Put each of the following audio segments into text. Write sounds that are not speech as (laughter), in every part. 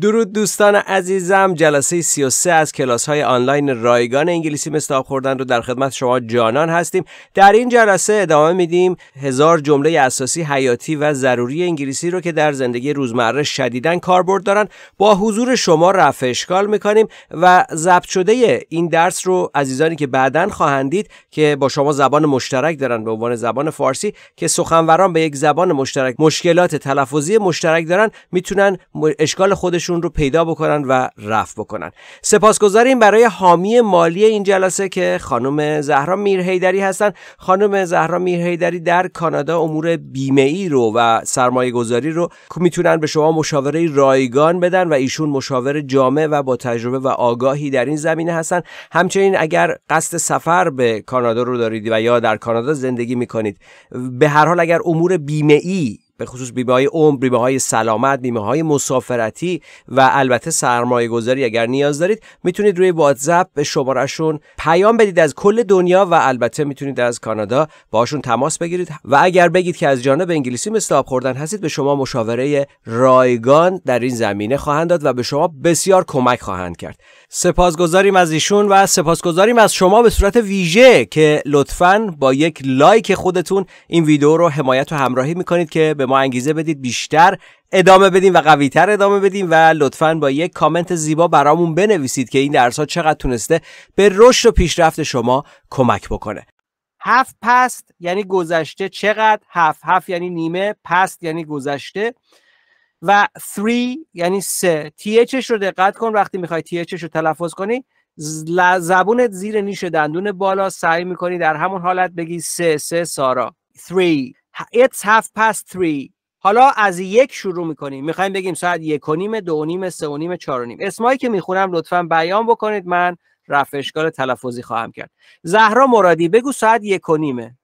درود دوستان عزیزم جلسه 33 از کلاس های آنلاین رایگان انگلیسی مثل خوردن رو در خدمت شما جانان هستیم در این جلسه ادامه میدیم هزار جمله اساسی حیاتی و ضروری انگلیسی رو که در زندگی روزمره شدیدن کاربرد دارن با حضور شما رفع اشکال میکنیم و ضبط شده این درس رو عزیزانی که بعدا خواهند دید که با شما زبان مشترک دارن به عنوان زبان فارسی که سخنوران به یک زبان مشترک مشکلات تلفظی مشترک دارن میتونن اشکال خودش خودشون رو پیدا بکنن و رفت بکنن سپاسگزاریم برای حامی مالی این جلسه که خانم زهرا میرهیدری هستن خانم زهرا میرهیدری در کانادا امور بیمه ای رو و سرمایه گذاری رو میتونن به شما مشاوره رایگان بدن و ایشون مشاور جامع و با تجربه و آگاهی در این زمینه هستن همچنین اگر قصد سفر به کانادا رو دارید و یا در کانادا زندگی میکنید به هر حال اگر امور بیمه ای به خصوص بیمه های عمر، بیمه های سلامت، بیمه های مسافرتی و البته سرمایه گذاری اگر نیاز دارید میتونید روی واتزپ به شمارهشون پیام بدید از کل دنیا و البته میتونید از کانادا باشون تماس بگیرید و اگر بگید که از جانب انگلیسی مثل خوردن هستید به شما مشاوره رایگان در این زمینه خواهند داد و به شما بسیار کمک خواهند کرد. سپاسگزاریم از ایشون و سپاسگزاریم از شما به صورت ویژه که لطفا با یک لایک خودتون این ویدیو رو حمایت و همراهی میکنید که به ما انگیزه بدید بیشتر ادامه بدیم و قویتر ادامه بدیم و لطفا با یک کامنت زیبا برامون بنویسید که این درس چقدر تونسته به رشد و پیشرفت شما کمک بکنه هفت پست یعنی گذشته چقدر هفت هفت یعنی نیمه پست یعنی گذشته و 3 یعنی سه تیچش رو دقت کن وقتی میخوای اچ رو تلفظ کنی زبونت زیر نیش دندون بالا سعی میکنی در همون حالت بگی سه سه سارا 3 It's half past 3 حالا از یک شروع میکنیم میخوایم بگیم ساعت یک و نیم دو و نیم سه و نیم چهار و نیم اسمایی که میخونم لطفا بیان بکنید من رفع اشکال تلفظی خواهم کرد زهرا مرادی بگو ساعت یک و نیمه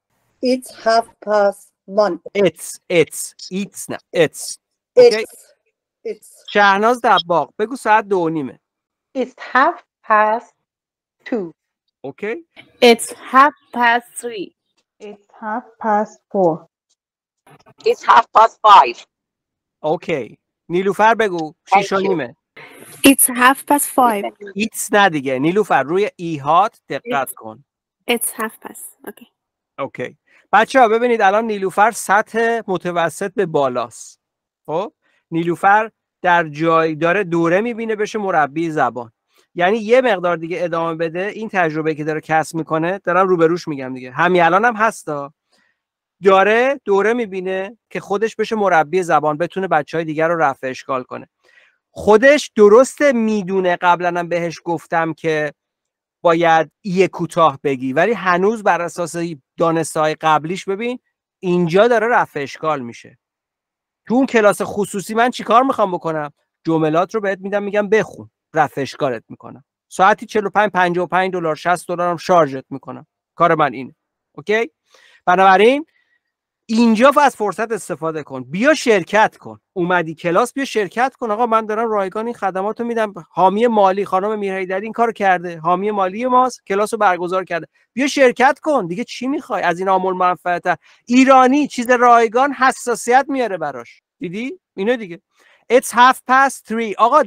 It's half past one It's It's It's It's It's, شهناز دباغ بگو ساعت دو نیمه It's half past two. Okay. It's half past three. It's half past four. It's half past five. Okay. نیلوفر بگو شیش و نیمه It's half past five. It's نه دیگه نیلوفر روی ایهات دقت کن It's half past. Okay. okay. بچه ها ببینید الان نیلوفر سطح متوسط به بالاست خب نیلوفر در جای داره دوره میبینه بشه مربی زبان یعنی یه مقدار دیگه ادامه بده این تجربه که داره کسب میکنه دارم روبروش میگم دیگه همین الان هم هستا داره دوره میبینه که خودش بشه مربی زبان بتونه بچه های دیگر رو رفع اشکال کنه خودش درست میدونه قبلا هم بهش گفتم که باید یه کوتاه بگی ولی هنوز بر اساس دانسته قبلیش ببین اینجا داره رفع اشکال میشه تو اون کلاس خصوصی من چیکار میخوام بکنم جملات رو بهت میدم میگم بخون رفعش کارت میکنم ساعتی 45 55 دلار 60 دلار هم شارژت میکنم کار من اینه اوکی بنابراین اینجا از فرصت استفاده کن بیا شرکت کن اومدی کلاس بیا شرکت کن آقا من دارم رایگان این خدمات رو میدم حامی مالی خانم میرهیدری این کار کرده حامی مالی ماست کلاس رو برگزار کرده بیا شرکت کن دیگه چی میخوای از این آمول منفعت ایرانی چیز رایگان حساسیت میاره براش دیدی اینو دیگه It's half past three آقا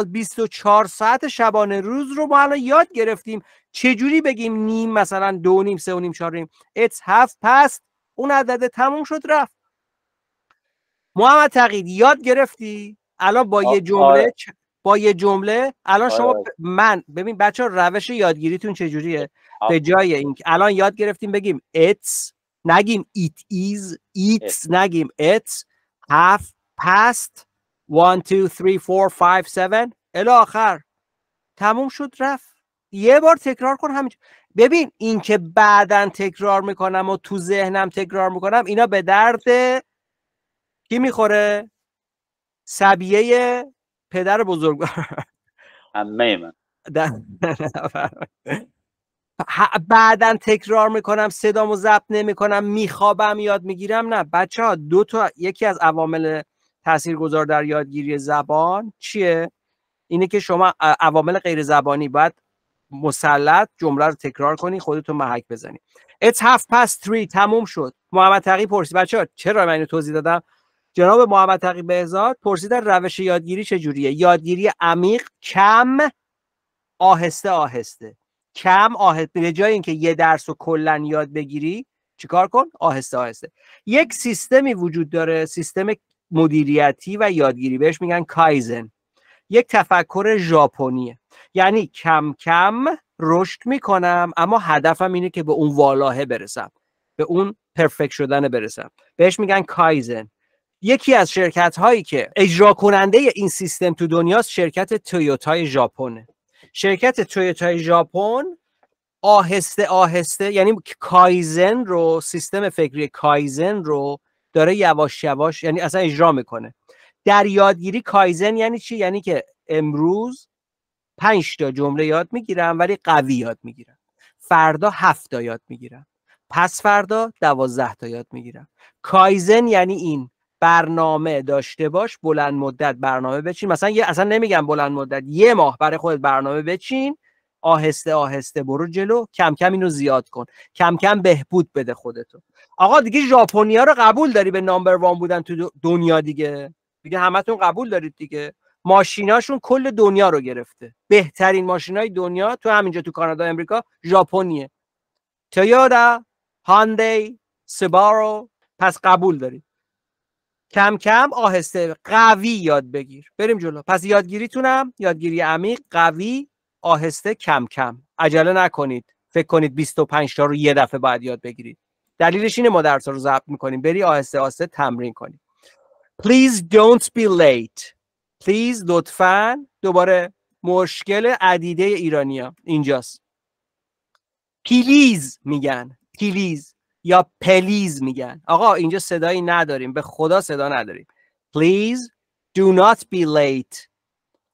و 24 ساعت شبانه روز رو ما الان یاد گرفتیم چجوری بگیم نیم مثلا دو نیم سه و نیم چهار نیم It's half past اون عدد تموم شد رفت محمد تقیید یاد گرفتی الان با یه جمله آره. با یه جمله الان آره، شما آره. من ببین بچه ها روش یادگیریتون چجوریه جوریه؟ به جای این الان یاد گرفتیم بگیم it's نگیم ایت is it's نگیم it's هف past one two three four five seven الی آخر تموم شد رفت یه بار تکرار کن همینجور، ببین این که بعدا تکرار میکنم و تو ذهنم تکرار میکنم اینا به درد کی میخوره سبیه پدر بزرگ همه من (laughs) بعدا تکرار میکنم صدامو ضبط نمیکنم میخوابم یاد میگیرم نه بچه ها دو تا یکی از عوامل تاثیرگذار در یادگیری زبان چیه اینه که شما عوامل غیر زبانی باید مسلط جمله رو تکرار کنی خودتو محک بزنی It's half past three تموم شد محمد تقی پرسید بچه چرا من اینو توضیح دادم جناب محمد تقی بهزاد پرسیدن روش یادگیری چجوریه یادگیری عمیق کم آهسته آهسته کم آهسته به جای اینکه یه درس رو کلا یاد بگیری چیکار کن آهسته آهسته یک سیستمی وجود داره سیستم مدیریتی و یادگیری بهش میگن کایزن یک تفکر ژاپنیه یعنی کم کم رشد میکنم اما هدفم اینه که به اون والاهه برسم به اون پرفکت شدن برسم بهش میگن کایزن یکی از شرکت هایی که اجرا کننده این سیستم تو دنیاست شرکت تویوتای ژاپنه شرکت تویوتای ژاپن آهسته آهسته یعنی کایزن رو سیستم فکری کایزن رو داره یواش یواش یعنی اصلا اجرا میکنه در یادگیری کایزن یعنی چی یعنی که امروز پنج تا جمله یاد میگیرم ولی قوی یاد میگیرم فردا هفت تا یاد میگیرم پس فردا دوازده تا یاد میگیرم کایزن یعنی این برنامه داشته باش بلند مدت برنامه بچین مثلا یه اصلا نمیگم بلند مدت یه ماه برای خودت برنامه بچین آهسته آهسته برو جلو کم کم اینو زیاد کن کم کم بهبود بده خودتو آقا دیگه ژاپنیا رو قبول داری به نامبر وان بودن تو دنیا دیگه دیگه همتون قبول دارید دیگه ماشیناشون کل دنیا رو گرفته بهترین های دنیا تو همینجا تو کانادا امریکا ژاپنیه تویوتا هاندی سبارو پس قبول دارید کم کم آهسته قوی یاد بگیر بریم جلو پس یادگیریتونم یادگیری عمیق قوی آهسته کم کم عجله نکنید فکر کنید 25 تا رو یه دفعه باید یاد بگیرید دلیلش اینه ما درس رو ضبط میکنیم بری آهسته آهسته تمرین کنید. Please don't be late پلیز لطفا دوباره مشکل عدیده ایرانیا اینجاست پلیز میگن پلیز یا پلیز میگن آقا اینجا صدایی نداریم به خدا صدا نداریم پلیز do not be late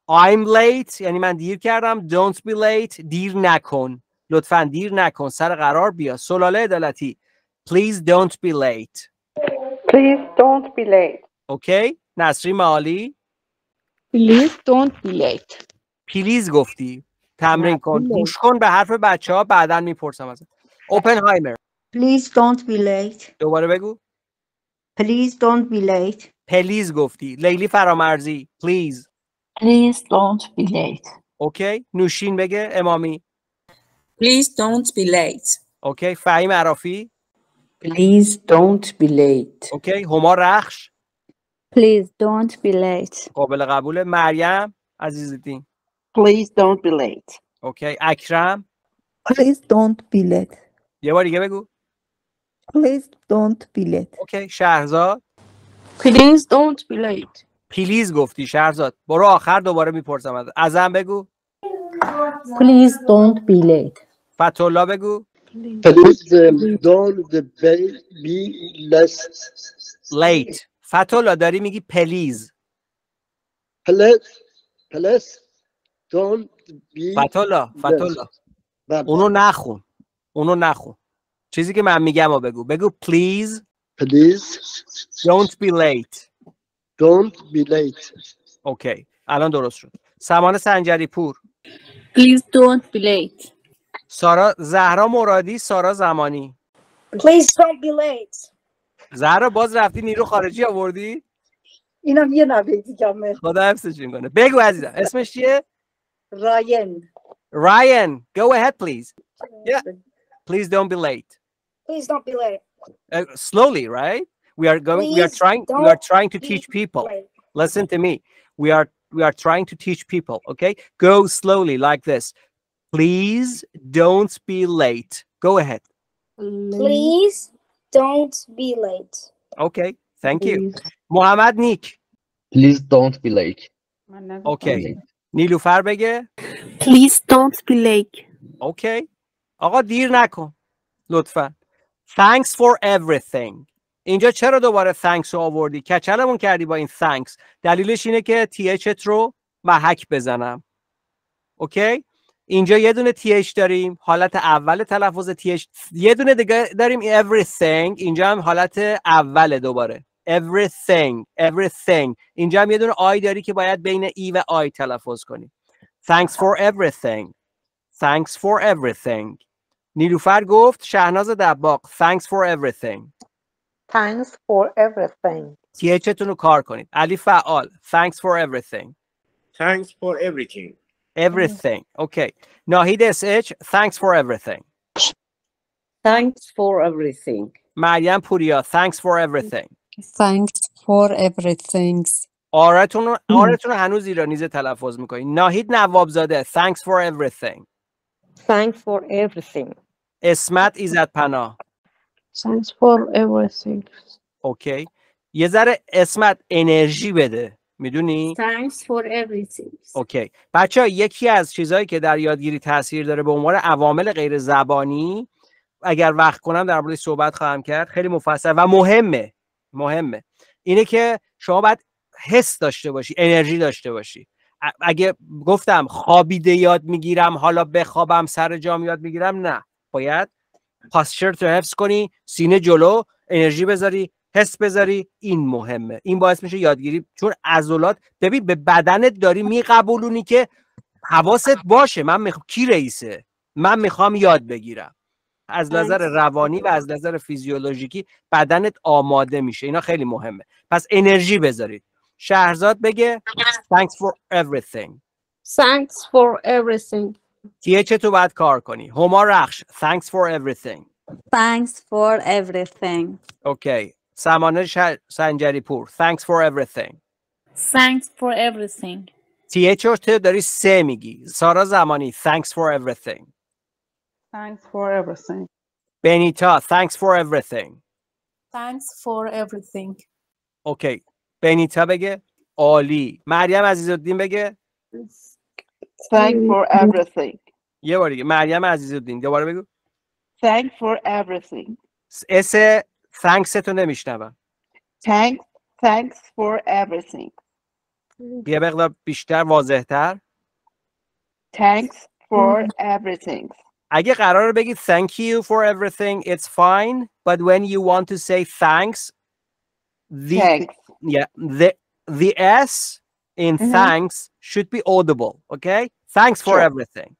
آیم late یعنی من دیر کردم don't be late دیر نکن لطفا دیر نکن سر قرار بیا سلاله عدالتی please don't be late please don't be late اوکی okay. نصری معالی Please don't be late. پلیز گفتی تمرین کن گوش کن به حرف بچه ها بعدا میپرسم ازت اوپنهایمر Please don't be late. دوباره بگو Please don't be late. پلیز گفتی لیلی فرامرزی پلیز Please don't be late. اوکی نوشین بگه امامی Please don't be late. اوکی فهیم عرافی Please don't be late. اوکی هما رخش Please don't be late. قابل قبول مریم عزیز Please don't be late. Okay اکرم Please don't be late. یه بار دیگه بگو Please don't be late. Okay شهرزاد Please don't be late. پلیز گفتی شهرزاد برو آخر دوباره میپرسم ازم بگو Please don't be late. فتولا بگو Please don't be less late فتولا داری میگی پلیز پلیز پلیز دون بی فتولا فتولا بله، بله. اونو نخون اونو نخون چیزی که من میگم و بگو بگو پلیز پلیز دونت بی لیت دونت بی لیت اوکی الان درست شد سمان سنجری پور پلیز don't بی late. سارا زهرا مرادی سارا زمانی پلیز دونت بی لیت زهرا باز رفتی نیرو خارجی آوردی اینم یه نوه دیگه خدا حفظش کنه بگو عزیزم اسمش چیه رایان رایان go ahead please yeah please don't be late please don't be late uh, slowly right we are going please we are trying we are trying to teach people listen to me we are we are trying to teach people okay go slowly like this please don't be late go ahead please don't be late. Okay, thank you. محمد نیک. Please don't be late. Okay. نیلوفر بگه. Please don't be late. Okay. آقا دیر نکن. لطفا. Thanks for everything. اینجا چرا دوباره thanks رو آوردی؟ کچلمون کردی با این thanks. دلیلش اینه که تی رو محک بزنم. اوکی؟ اینجا یه دونه TH داریم حالت اول تلفظ TH یه دونه دیگه داریم everything اینجا هم حالت اول دوباره everything everything اینجا هم یه دونه آی داری که باید بین ای و آی تلفظ کنی. thanks for everything thanks for everything نیلوفر گفت شهناز دباق thanks for everything thanks for everything TH تون رو کار کنید علی فعال thanks for everything thanks for everything Everything. Okay. ناهید اس thanks for everything. Thanks for everything. مریم پوریا thanks for everything. Thanks for everything. آرتون آرتون هنوز ایرانیزه تلفظ میکنی ناهید نوابزاده thanks for everything. Thanks for everything. اسمت ایزد پناه. Thanks for everything. okay. یه ذره اسمت انرژی بده. میدونی thanks for everything اوکی بچه یکی از چیزهایی که در یادگیری تاثیر داره به عنوان عوامل غیر زبانی اگر وقت کنم در مورد صحبت خواهم کرد خیلی مفصل و مهمه مهمه اینه که شما باید حس داشته باشی انرژی داشته باشی اگه گفتم خوابیده یاد میگیرم حالا بخوابم سر جام یاد میگیرم نه باید پاسچر رو حفظ کنی سینه جلو انرژی بذاری حس بذاری این مهمه این باعث میشه یادگیری چون عضلات ببین به بدنت داری میقبولونی که حواست باشه من میخوام کی رئیسه من میخوام یاد بگیرم از نظر روانی و از نظر فیزیولوژیکی بدنت آماده میشه اینا خیلی مهمه پس انرژی بذارید شهرزاد بگه thanks for everything thanks for everything کیه چه تو باید کار کنی هما رخش thanks for everything thanks for everything اوکی okay. Samanel Sanjaripur, thanks for everything. Thanks for everything. THO تو داری سه میگی. سارا زمانی, thanks for everything. Thanks for everything. Benita, thanks for everything. Thanks for everything. Okay. Benita بگه. عالی. مریم عزیز الدین بگه. Thanks for everything. یه بار دیگه. مریم عزیز الدین. دوباره بگو. Thanks for everything. اس thanks تو نمیشنوم thanks thanks for everything یه مقدار بیشتر واضحتر thanks for hmm. everything اگه قرار بگید thank you for everything it's fine but when you want to say thanks the thanks. yeah the the s in mm-hmm. thanks should be audible okay thanks for sure. everything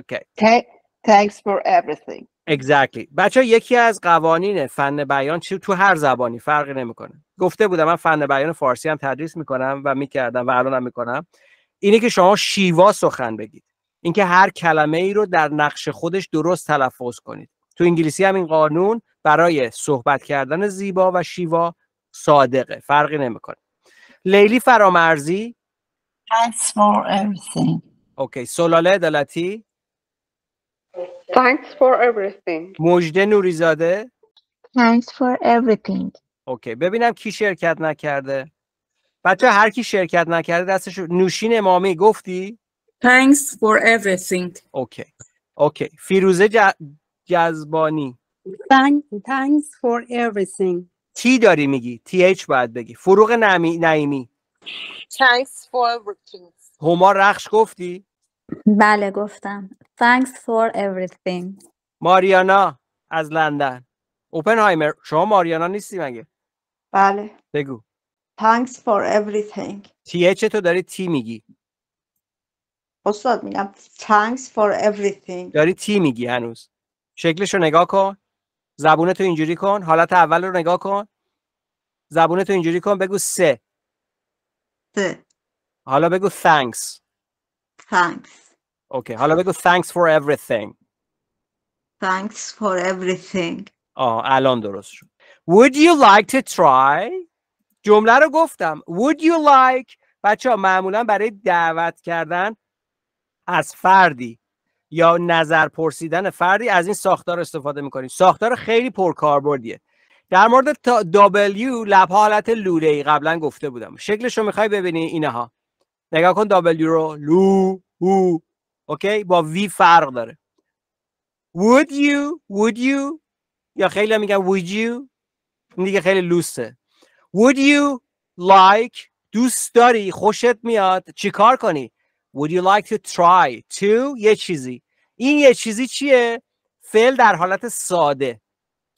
okay Th- thanks for everything exactly. بچه یکی از قوانین فن بیان چی تو هر زبانی فرقی نمیکنه گفته بودم من فن بیان فارسی هم تدریس میکنم و میکردم و الانم میکنم اینه که شما شیوا سخن بگید اینکه هر کلمه ای رو در نقش خودش درست تلفظ کنید تو انگلیسی هم این قانون برای صحبت کردن زیبا و شیوا صادقه فرقی نمیکنه لیلی فرامرزی Thanks for everything. اوکی سلاله دلتی Thanks for everything. مجده نوریزاده Thanks for everything. اوکی ببینم کی شرکت نکرده بچه هر کی شرکت نکرده دستشو نوشین امامی گفتی Thanks for everything. اوکی اوکی فیروزه ج- جزبانی thanks for everything. تی داری میگی تی اچ باید بگی فروغ نمی... نعیمی Thanks for everything. هما رخش گفتی بله گفتم Thanks for everything. ماریانا از لندن. اوپنهایمر شما ماریانا نیستی مگه؟ بله. بگو. Thanks for everything. تیه اچ تو داری تی میگی. استاد میگم Thanks for everything. داری تی میگی هنوز. شکلش رو نگاه کن. زبونت رو اینجوری کن. حالت اول رو نگاه کن. زبونت رو اینجوری کن بگو سه. سه. حالا بگو Thanks. Thanks. اوکی حالا بگو thanks for everything thanks for everything آه الان درست شد would you like to try جمله رو گفتم would you like بچه ها معمولا برای دعوت کردن از فردی یا نظر پرسیدن فردی از این ساختار استفاده میکنیم ساختار خیلی پرکاربردیه در مورد W لب حالت لوله ای قبلا گفته بودم شکلش رو میخوای ببینی اینها نگاه کن W رو لو هو اوکی با وی فرق داره would you would you یا خیلی میگن would you این دیگه خیلی لوسه would you like دوست داری خوشت میاد چیکار کنی would you like to try to یه چیزی این یه چیزی چیه فعل در حالت ساده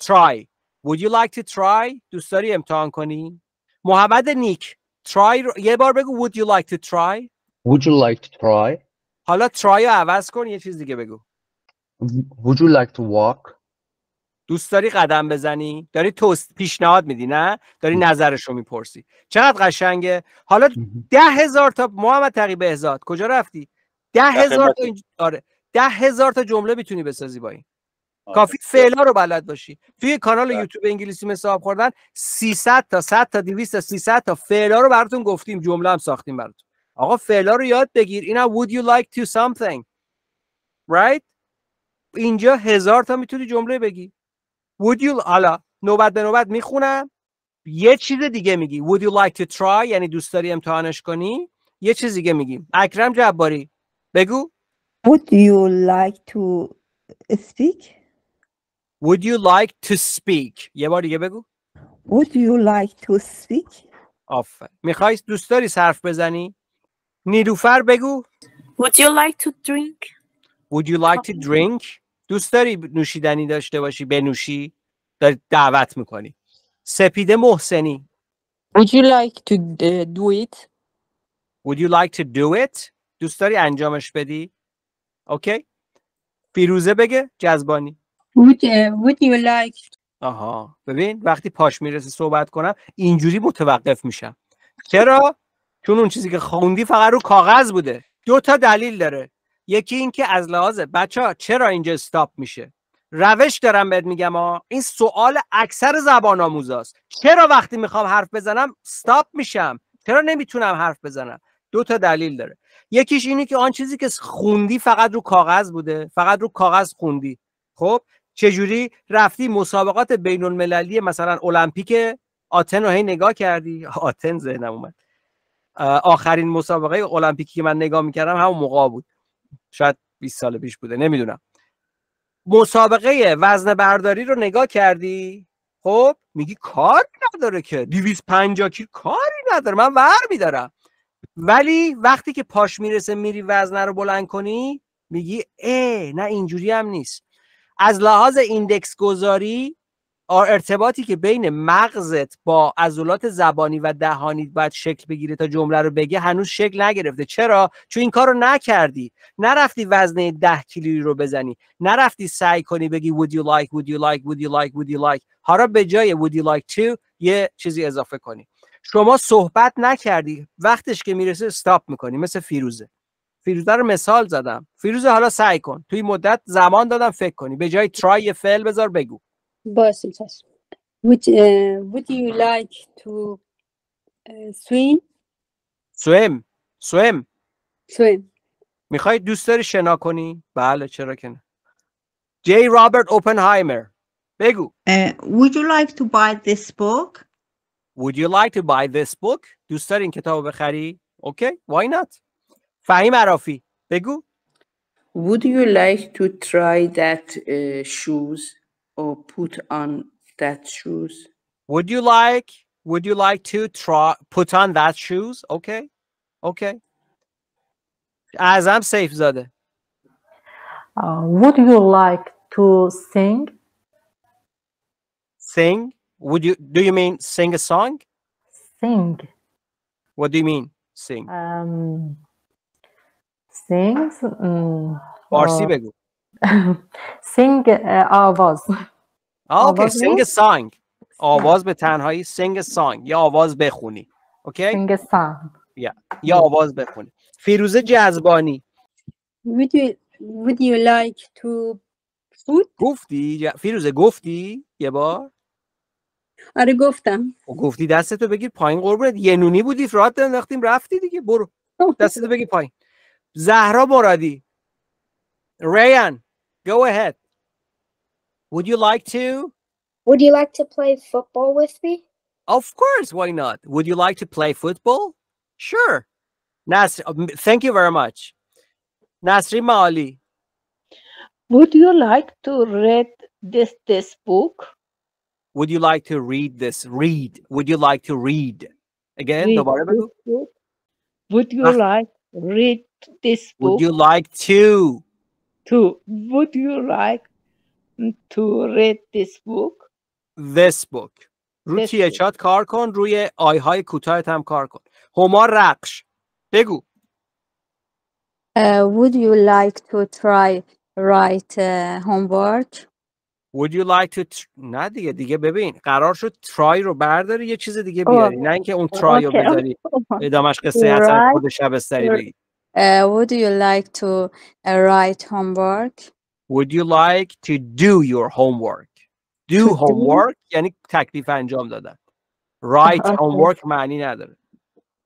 try would you like to try دوست داری امتحان کنی محمد نیک try یه بار بگو would you like to try would you like to try حالا ترای عوض کن یه چیز دیگه بگو Would you like to walk? دوست داری قدم بزنی داری توست پیشنهاد میدی نه داری نظرش رو میپرسی چقدر قشنگه حالا ده هزار تا محمد تقی بهزاد کجا رفتی ده هزار تا اینج... آره ده هزار تا جمله میتونی بسازی با این آه. کافی فعلا رو بلد باشی توی کانال یوتیوب انگلیسی مثل خوردن 300 تا 100 تا 200 تا 300 تا فعلا رو براتون گفتیم جمله هم ساختیم براتون آقا فعلا رو یاد بگیر اینا would you like to something right اینجا هزار تا میتونی جمله بگی would you حالا نوبت به نوبت میخونم یه چیز دیگه میگی would you like to try یعنی دوست داری امتحانش کنی یه چیز دیگه میگیم اکرم جباری بگو would you like to speak would you like to speak یه بار دیگه بگو would you like to speak آفر میخوای دوست داری صرف بزنی نیلوفر بگو Would you like to drink? Would you like to drink? دوست داری نوشیدنی داشته باشی بنوشی نوشی دعوت میکنی سپیده محسنی Would you like to uh, do it? Would you like to do it? دوست داری انجامش بدی؟ اوکی؟ فیروزه بگه جذبانی Would, uh, would you like آها ببین وقتی پاش میرسه صحبت کنم اینجوری متوقف میشم چرا؟ چون اون چیزی که خوندی فقط رو کاغذ بوده دو تا دلیل داره یکی اینکه از لحاظ بچه ها چرا اینجا استاپ میشه روش دارم بهت میگم ها این سوال اکثر زبان آموزاست چرا وقتی میخوام حرف بزنم استاپ میشم چرا نمیتونم حرف بزنم دو تا دلیل داره یکیش اینه که آن چیزی که خوندی فقط رو کاغذ بوده فقط رو کاغذ خوندی خب چجوری رفتی مسابقات بین المللی مثلا المپیک آتن رو نگاه کردی آتن ذهنم اومد آخرین مسابقه المپیکی که من نگاه میکردم همون موقع بود شاید 20 سال پیش بوده نمیدونم مسابقه وزن برداری رو نگاه کردی خب میگی کار نداره که 250 کیلو کاری نداره من ور میدارم ولی وقتی که پاش میرسه میری وزنه رو بلند کنی میگی ای نه اینجوری هم نیست از لحاظ ایندکس گذاری ارتباطی که بین مغزت با عضلات زبانی و دهانی باید شکل بگیره تا جمله رو بگه هنوز شکل نگرفته چرا چون این کار رو نکردی نرفتی وزنه ده کیلویی رو بزنی نرفتی سعی کنی بگی would you like would you like would you like would you like حالا به جای would you like to یه چیزی اضافه کنی شما صحبت نکردی وقتش که میرسه استاپ میکنی مثل فیروزه فیروزه رو مثال زدم فیروزه حالا سعی کن توی مدت زمان دادم فکر کنی به جای Try فعل بذار بگو Biosynthesis. Which uh, would you like to uh, swim? swim swim swim میخوای دوست داری شنا کنی؟ بله چرا که نه جی بگو uh, Would you like to buy this book? Would you like to buy this book? دوست داری این کتاب بخری؟ اوکی why not فهیم عرافی بگو Would you like to try that uh, shoes? or put on that shoes? Would you like would you like to try put on that shoes? Okay. Okay. As I'm safe, Zade. Uh, would you like to sing? Sing? Would you do you mean sing a song? Sing. What do you mean? Sing. Um sing. Um, mm, Farsi (laughs) سینگ آواز اوکی سینگ سانگ آواز به تنهایی سینگ سانگ یا آواز بخونی اوکی سینگ سانگ یا یا آواز بخونی فیروزه جذبانی would you would you like to food گفتی فیروزه گفتی یه بار آره گفتم خب، گفتی دستتو بگیر پایین قربونت یه نونی بودی فرات انداختیم رفتی دیگه برو (laughs) دستتو بگیر پایین زهرا مرادی ریان Go ahead. Would you like to? Would you like to play football with me? Of course, why not? Would you like to play football? Sure. Nasr, um, thank you very much. Nasri Maali. Would you like to read this this book? Would you like to read this? Read. Would you like to read? Again, read Would you like read this book? Would you like to to would you like to read this book this book رو چت کار کن روی آی های کوتاهت هم کار کن هما رقش بگو uh, would you like to try write uh, homework would you like to نه دیگه دیگه ببین قرار شد try رو برداری یه چیز دیگه بیاری oh. نه اینکه اون try okay. رو بذاری (laughs) ادامش قصه right. اصلا خود شبستری بگی Uh, would you like to uh, write homework? Would you like to do your homework? Do to homework do. یعنی تکلیف انجام that. Write (laughs) okay. homework معنی نداره.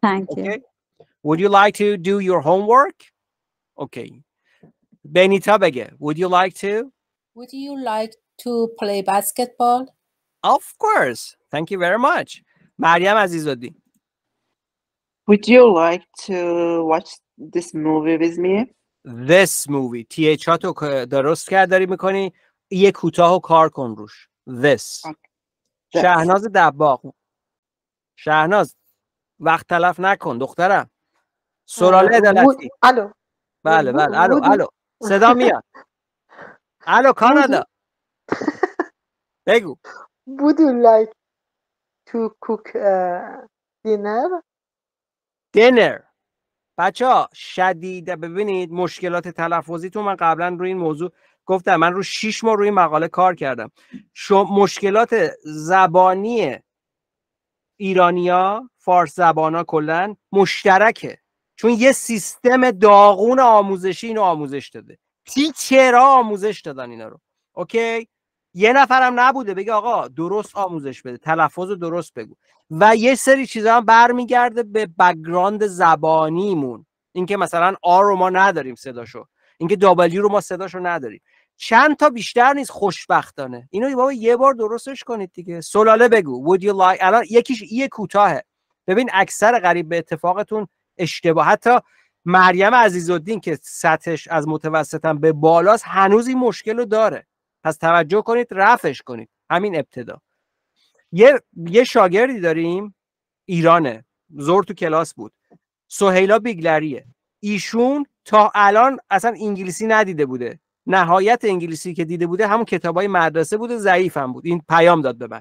Thank okay. you. Would you like to do your homework? Okay. Benita بگه. Would you like to? Would you like to play basketball? Of course. Thank you very much. مریم Azizuddin. Would you like to watch this movie with me? This movie تی رو درست کرد داری میکنی یه کوتاه و کار کن روش this okay. شهناز دباغ شهناز وقت تلف نکن دخترم سراله عدالتی الو بله بله الو الو صدا میاد الو کانادا بگو Would you like to cook uh, dinner دینر بچه ها شدید ببینید مشکلات تلفظی تو من قبلا روی این موضوع گفتم من رو شیش ماه روی مقاله کار کردم مشکلات زبانی ایرانیا فارس زبانا کلا مشترکه چون یه سیستم داغون آموزشی اینو آموزش داده چرا آموزش دادن اینا رو اوکی یه نفرم نبوده بگه آقا درست آموزش بده تلفظ درست بگو و یه سری چیزا هم برمیگرده به بکگراند زبانیمون اینکه مثلا آر رو ما نداریم صداشو اینکه دابلیو رو ما صداشو نداریم چند تا بیشتر نیست خوشبختانه اینو بابا یه بار درستش کنید دیگه سلاله بگو would you like الان یکیش یه کوتاهه ببین اکثر غریب به اتفاقتون اشتباه حتی مریم عزیزالدین که سطحش از متوسطم به بالاست هنوز این مشکل داره پس توجه کنید رفش کنید همین ابتدا یه, یه شاگردی داریم ایرانه زور تو کلاس بود سهیلا بیگلریه ایشون تا الان اصلا انگلیسی ندیده بوده نهایت انگلیسی که دیده بوده همون کتابای مدرسه بوده ضعیفم هم بود این پیام داد به من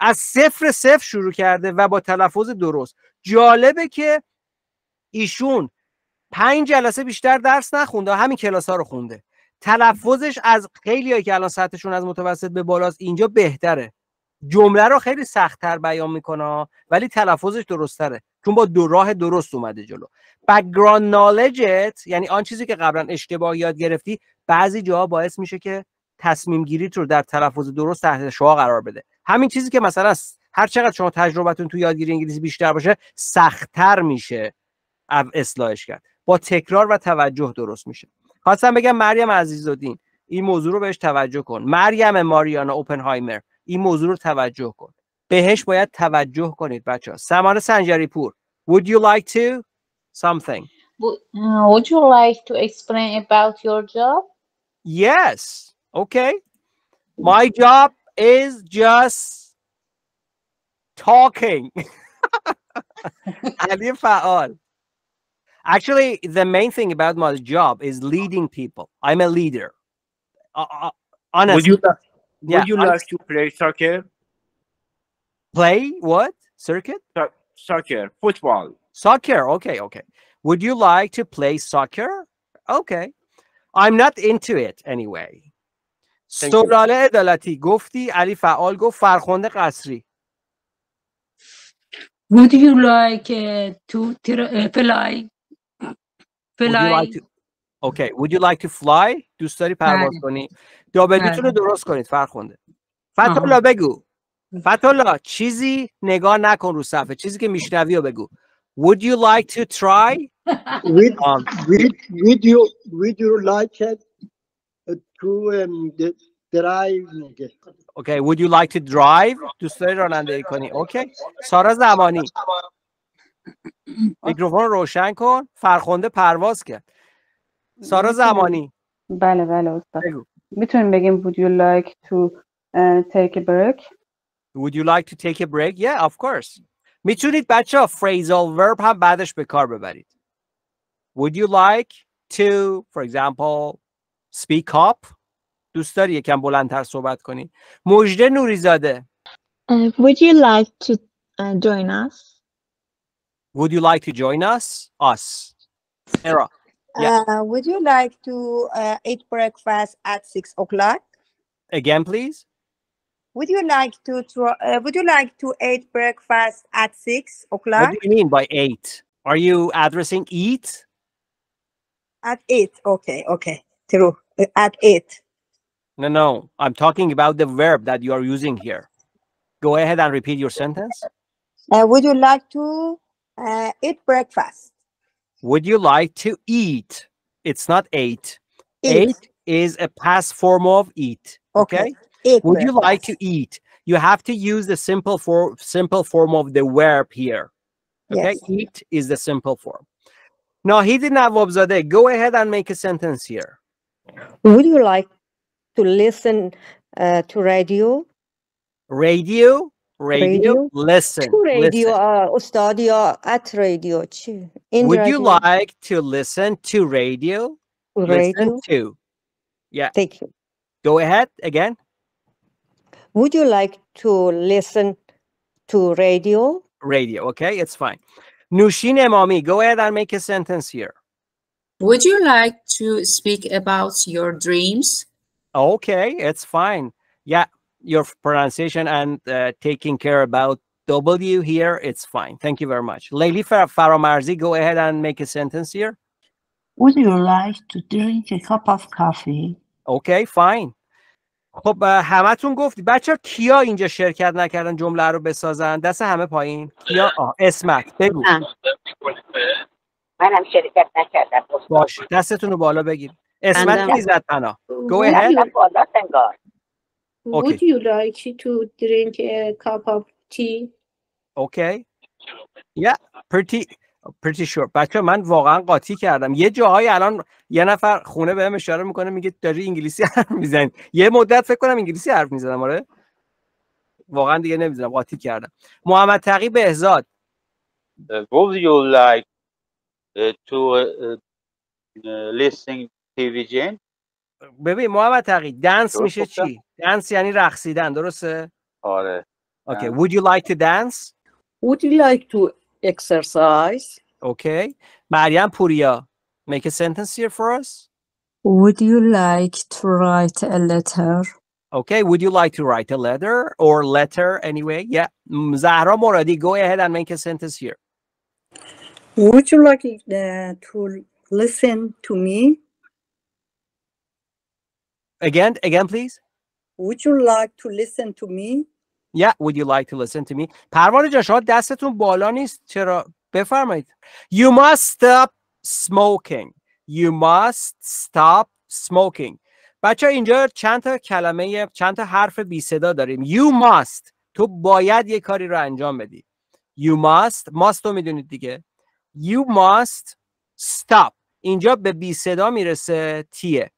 از صفر صفر شروع کرده و با تلفظ درست جالبه که ایشون پنج جلسه بیشتر درس نخونده همین کلاس ها رو خونده تلفظش از خیلی که الان سطحشون از متوسط به بالاست اینجا بهتره جمله رو خیلی سختتر بیان میکنه ولی تلفظش درستره چون با دو راه درست اومده جلو background نالجت یعنی آن چیزی که قبلا اشتباه یاد گرفتی بعضی جاها باعث میشه که تصمیم گیریت رو در تلفظ درست تحت شما قرار بده همین چیزی که مثلا هر چقدر شما تجربتون تو یادگیری انگلیسی بیشتر باشه سختتر میشه اصلاحش کرد با تکرار و توجه درست میشه خواستم بگم مریم عزیزالدین این موضوع رو بهش توجه کن مریم ماریانا اوپنهایمر این موضوع رو توجه کن بهش باید توجه کنید بچه ها سمان سنجری پور would you like to something would you like to explain about your job yes okay my job is just talking (laughs) علی فعال Actually, the main thing about my job is leading people. I'm a leader. Uh, uh honestly. Would you, yeah, you honestly. like to play soccer? Play what? Circuit? So soccer, football. Soccer, okay, okay. Would you like to play soccer? Okay. I'm not into it anyway. سرال عدالتی گفتی علی فعال گفت فرخنده قصری Would you like uh, to uh, fly اوکی would you like to fly دوست داری پرواز بله. کنی دابلیتون رو بله. درست کنید فرخونده فتولا بگو فتولا چیزی نگاه نکن رو صفحه چیزی که میشنوی رو بگو would you like to try would, um, would, would, you, would you like to um, drive okay would you like to drive دوست داری رانندگی کنی اوکی سارا زمانی میکروفون روشن کن فرخنده پرواز کرد سارا زمانی بله بله استاد میتونیم بگیم would you like to take a break would you like to take a break yeah of course میتونید بچه ها phrasal verb هم بعدش به کار ببرید would you like to for example speak up دوست داری یکم بلندتر صحبت کنی مجده نوریزاده would you like to join us Would you like to join us? Us. Sarah. Yeah. Uh, would you like to uh, eat breakfast at six o'clock? Again, please. Would you like to uh, Would you like to eat breakfast at six o'clock? What do you mean by eight? Are you addressing eat? At eight. Okay. Okay. True. Uh, at eight. No, no. I'm talking about the verb that you are using here. Go ahead and repeat your sentence. Uh, would you like to uh, eat breakfast. Would you like to eat? It's not eat. Eat. is a past form of eat. Okay. okay? Would breakfast. you like to eat? You have to use the simple for simple form of the verb here. Okay. Yes. Eat is the simple form. No, he didn't have obzade. Go ahead and make a sentence here. Would you like to listen uh, to radio? Radio? radio, radio? listen to radio listen. Uh, استاد at radio چی in would radio. you like to listen to radio, radio? listen to yeah thank you go ahead again would you like to listen to radio radio okay it's fine nushin mommy. go ahead and make a sentence here would you like to speak about your dreams okay it's fine yeah your pronunciation and uh, taking care about W here, it's fine. Thank you very much. Leili Faramarzi, go ahead and make a sentence here. Would you like to drink a cup of coffee? Okay, fine. خب همتون گفت بچه کیا اینجا شرکت نکردن جمله رو بسازن دست همه پایین یا اسمت بگو هم شرکت نکردم باش دستتون رو بالا بگیر اسمت میزد پنا go ahead Okay. Would you like to drink a cup of tea? Okay. Yeah, pretty pretty sure. بچه من واقعا قاطی کردم. یه جاهای الان یه نفر خونه بهم اشاره میکنه میگه داری انگلیسی (laughs) حرف میزنی. یه مدت فکر کنم انگلیسی حرف میزدم آره. واقعا دیگه نمیزنم. قاطی کردم. محمد تقی بهزاد. Would you like uh, to uh, uh, listen TV Jane? ببین محمد تقی دنس میشه چی؟ dance یعنی رقصیدن درسته آره okay would you like to dance would you like to exercise okay مریم پوریا make a sentence here for us would you like to write a letter Okay, would you like to write a letter or letter anyway? Yeah, Zahra Moradi, go ahead and make a sentence here. Would you like uh, to listen to me? Again, again, please. Would you like to listen to me? Yeah, would you like to listen to me? پروانه جان دستتون بالا نیست چرا بفرمایید. You must stop smoking. You must stop smoking. بچه اینجا چند تا کلمه چند تا حرف بی صدا داریم. You must تو باید یه کاری رو انجام بدی. You must must رو میدونید دیگه. You must stop. اینجا به بی صدا میرسه تیه.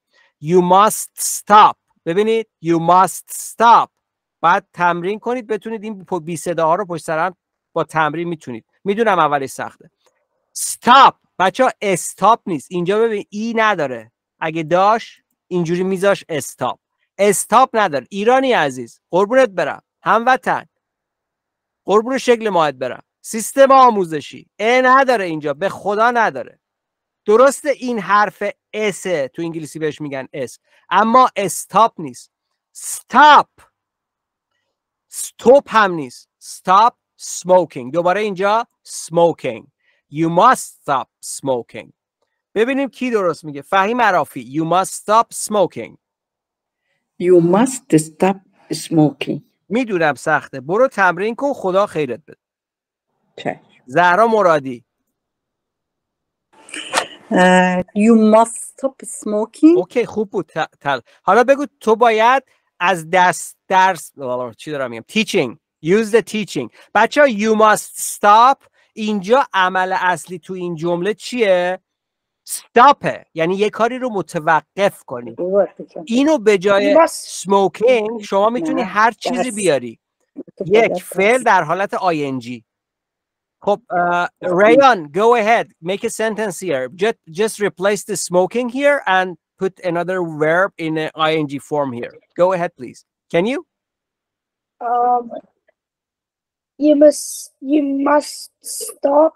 You must stop. ببینید you must stop بعد تمرین کنید بتونید این بی صداها رو پشت سرم با تمرین میتونید میدونم اولش سخته stop بچه ها استاپ نیست اینجا ببین ای نداره اگه داشت اینجوری میذاش استاپ استاپ نداره ایرانی عزیز قربونت برم هموطن قربون شکل ماهد برم سیستم آموزشی ا نداره اینجا به خدا نداره درسته این حرف اس تو انگلیسی بهش میگن اس اما استاپ نیست استاپ stop هم نیست استاپ سموکینگ دوباره اینجا سموکینگ you must stop smoking ببینیم کی درست میگه فهیم عرافی یو must stop smoking you must stop smoking میدونم سخته برو تمرین کن خدا خیرت بده چه زهرا مرادی Uh, you must stop smoking اوکی خوب بود حالا بگو تو باید از دست درس چی دارم میگم teaching use the teaching بچه ها you must stop اینجا عمل اصلی تو این جمله چیه ستاپه یعنی یه کاری رو متوقف کنی اینو به جای smoking شما میتونی هر چیزی بیاری یک فعل در حالت ing Uh, Rayon, go ahead. Make a sentence here. Just, just replace the smoking here and put another verb in an ing form here. Go ahead, please. Can you? Um, you must you must stop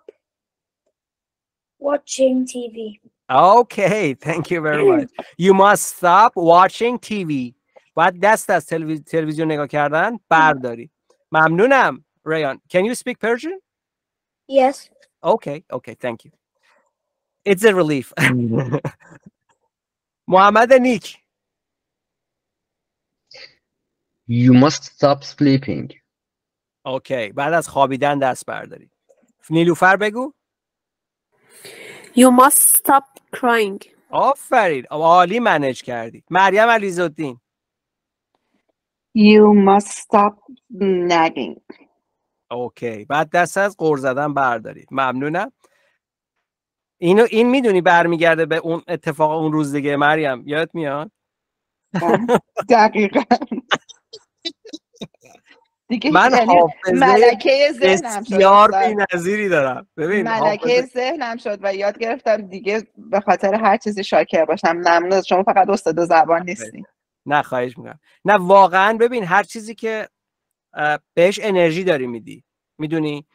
watching TV. Okay, (laughs) thank you very much. (laughs) You must stop watching TV. the دست television تلویزیون نگاه کردن برداری. ممنونم Rayon. Can you speak Persian? Yes. Okay. Okay. Thank you. It's a relief. (laughs) Muhammad Anik. You must stop sleeping. Okay. بعد از خوابیدن دست برداری. نیلوفر بگو. You must stop crying. آفرین. عالی منج کردی. مریم علیزالدین. You must stop nagging. اوکی بعد دست از قرض زدن بردارید ممنونم اینو این میدونی برمیگرده به اون اتفاق اون روز دیگه مریم یاد میاد (laughs) دقیقا دیگه من یعنی ملکه ذهنم بسیار دارم ببین ملکه ذهنم شد و یاد گرفتم دیگه به خاطر هر چیزی شاکر باشم ممنون شما فقط استاد زبان نیستین نه خواهش میکنم نه واقعا ببین هر چیزی که بهش انرژی داری میدی میدونی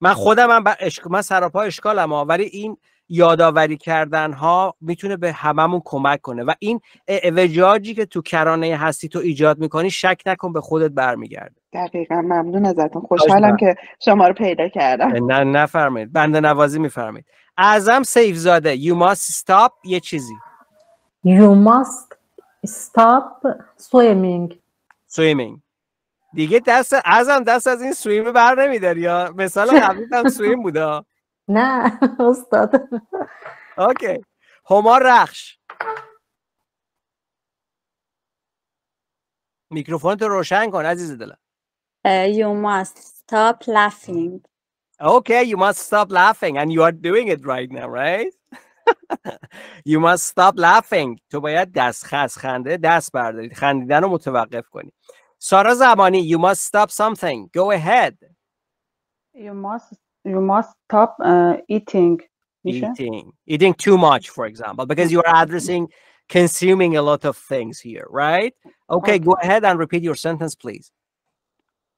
من خودم هم اشک... من سراپا اشکالم ولی این یادآوری کردن ها میتونه به هممون کمک کنه و این اوجاجی که تو کرانه هستی تو ایجاد میکنی شک نکن به خودت برمیگرده دقیقا ممنون ازتون خوشحالم که شما رو پیدا کردم نه نفرمایید بنده نوازی میفرمید. اعظم سیف زاده you must stop یه چیزی you must stop swimming swimming دیگه دست ازم دست از این سویم بر نمیداری یا مثال قبلیت (laughs) هم سویم بوده نه استاد اوکی هما رخش میکروفون تو روشن کن عزیز دلم uh, you must stop laughing okay you must stop laughing and you are doing it right now right (laughs) you must stop laughing تو باید دست خس خنده دست بردارید خندیدن رو متوقف کنی Sarazamani, you must stop something. Go ahead. You must you must stop uh, eating. Eating. Eating too much, for example, because you are addressing consuming a lot of things here, right? Okay, okay. go ahead and repeat your sentence, please.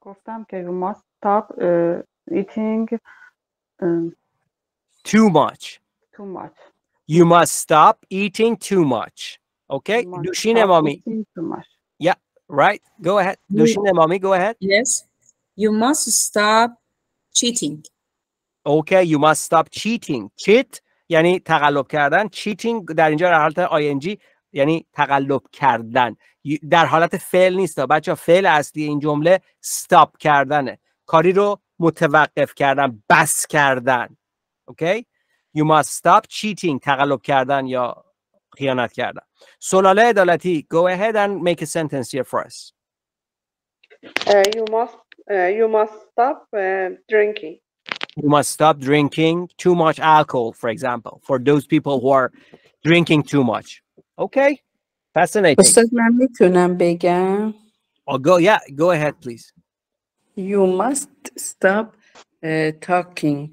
گفتم you must stop uh, eating um, too much. Too much. You must stop eating too much. Okay? Nushin Emami. Too much. Yeah. right? Go ahead. and mommy, go ahead. Yes. You must stop cheating. Okay, you must stop cheating. Cheat یعنی تقلب کردن. Cheating در اینجا در حالت ing یعنی تقلب کردن. در حالت فعل نیست. بچه فعل اصلی این جمله stop کردنه. کاری رو متوقف کردن. بس کردن. Okay? You must stop cheating. تقلب کردن یا خیانت کردم سلاله عدالتی go ahead and make a sentence here for us uh, you must uh, you must stop uh, drinking you must stop drinking too much alcohol for example for those people who are drinking too much okay fascinating استاد من میتونم بگم go yeah go ahead please you must stop uh, talking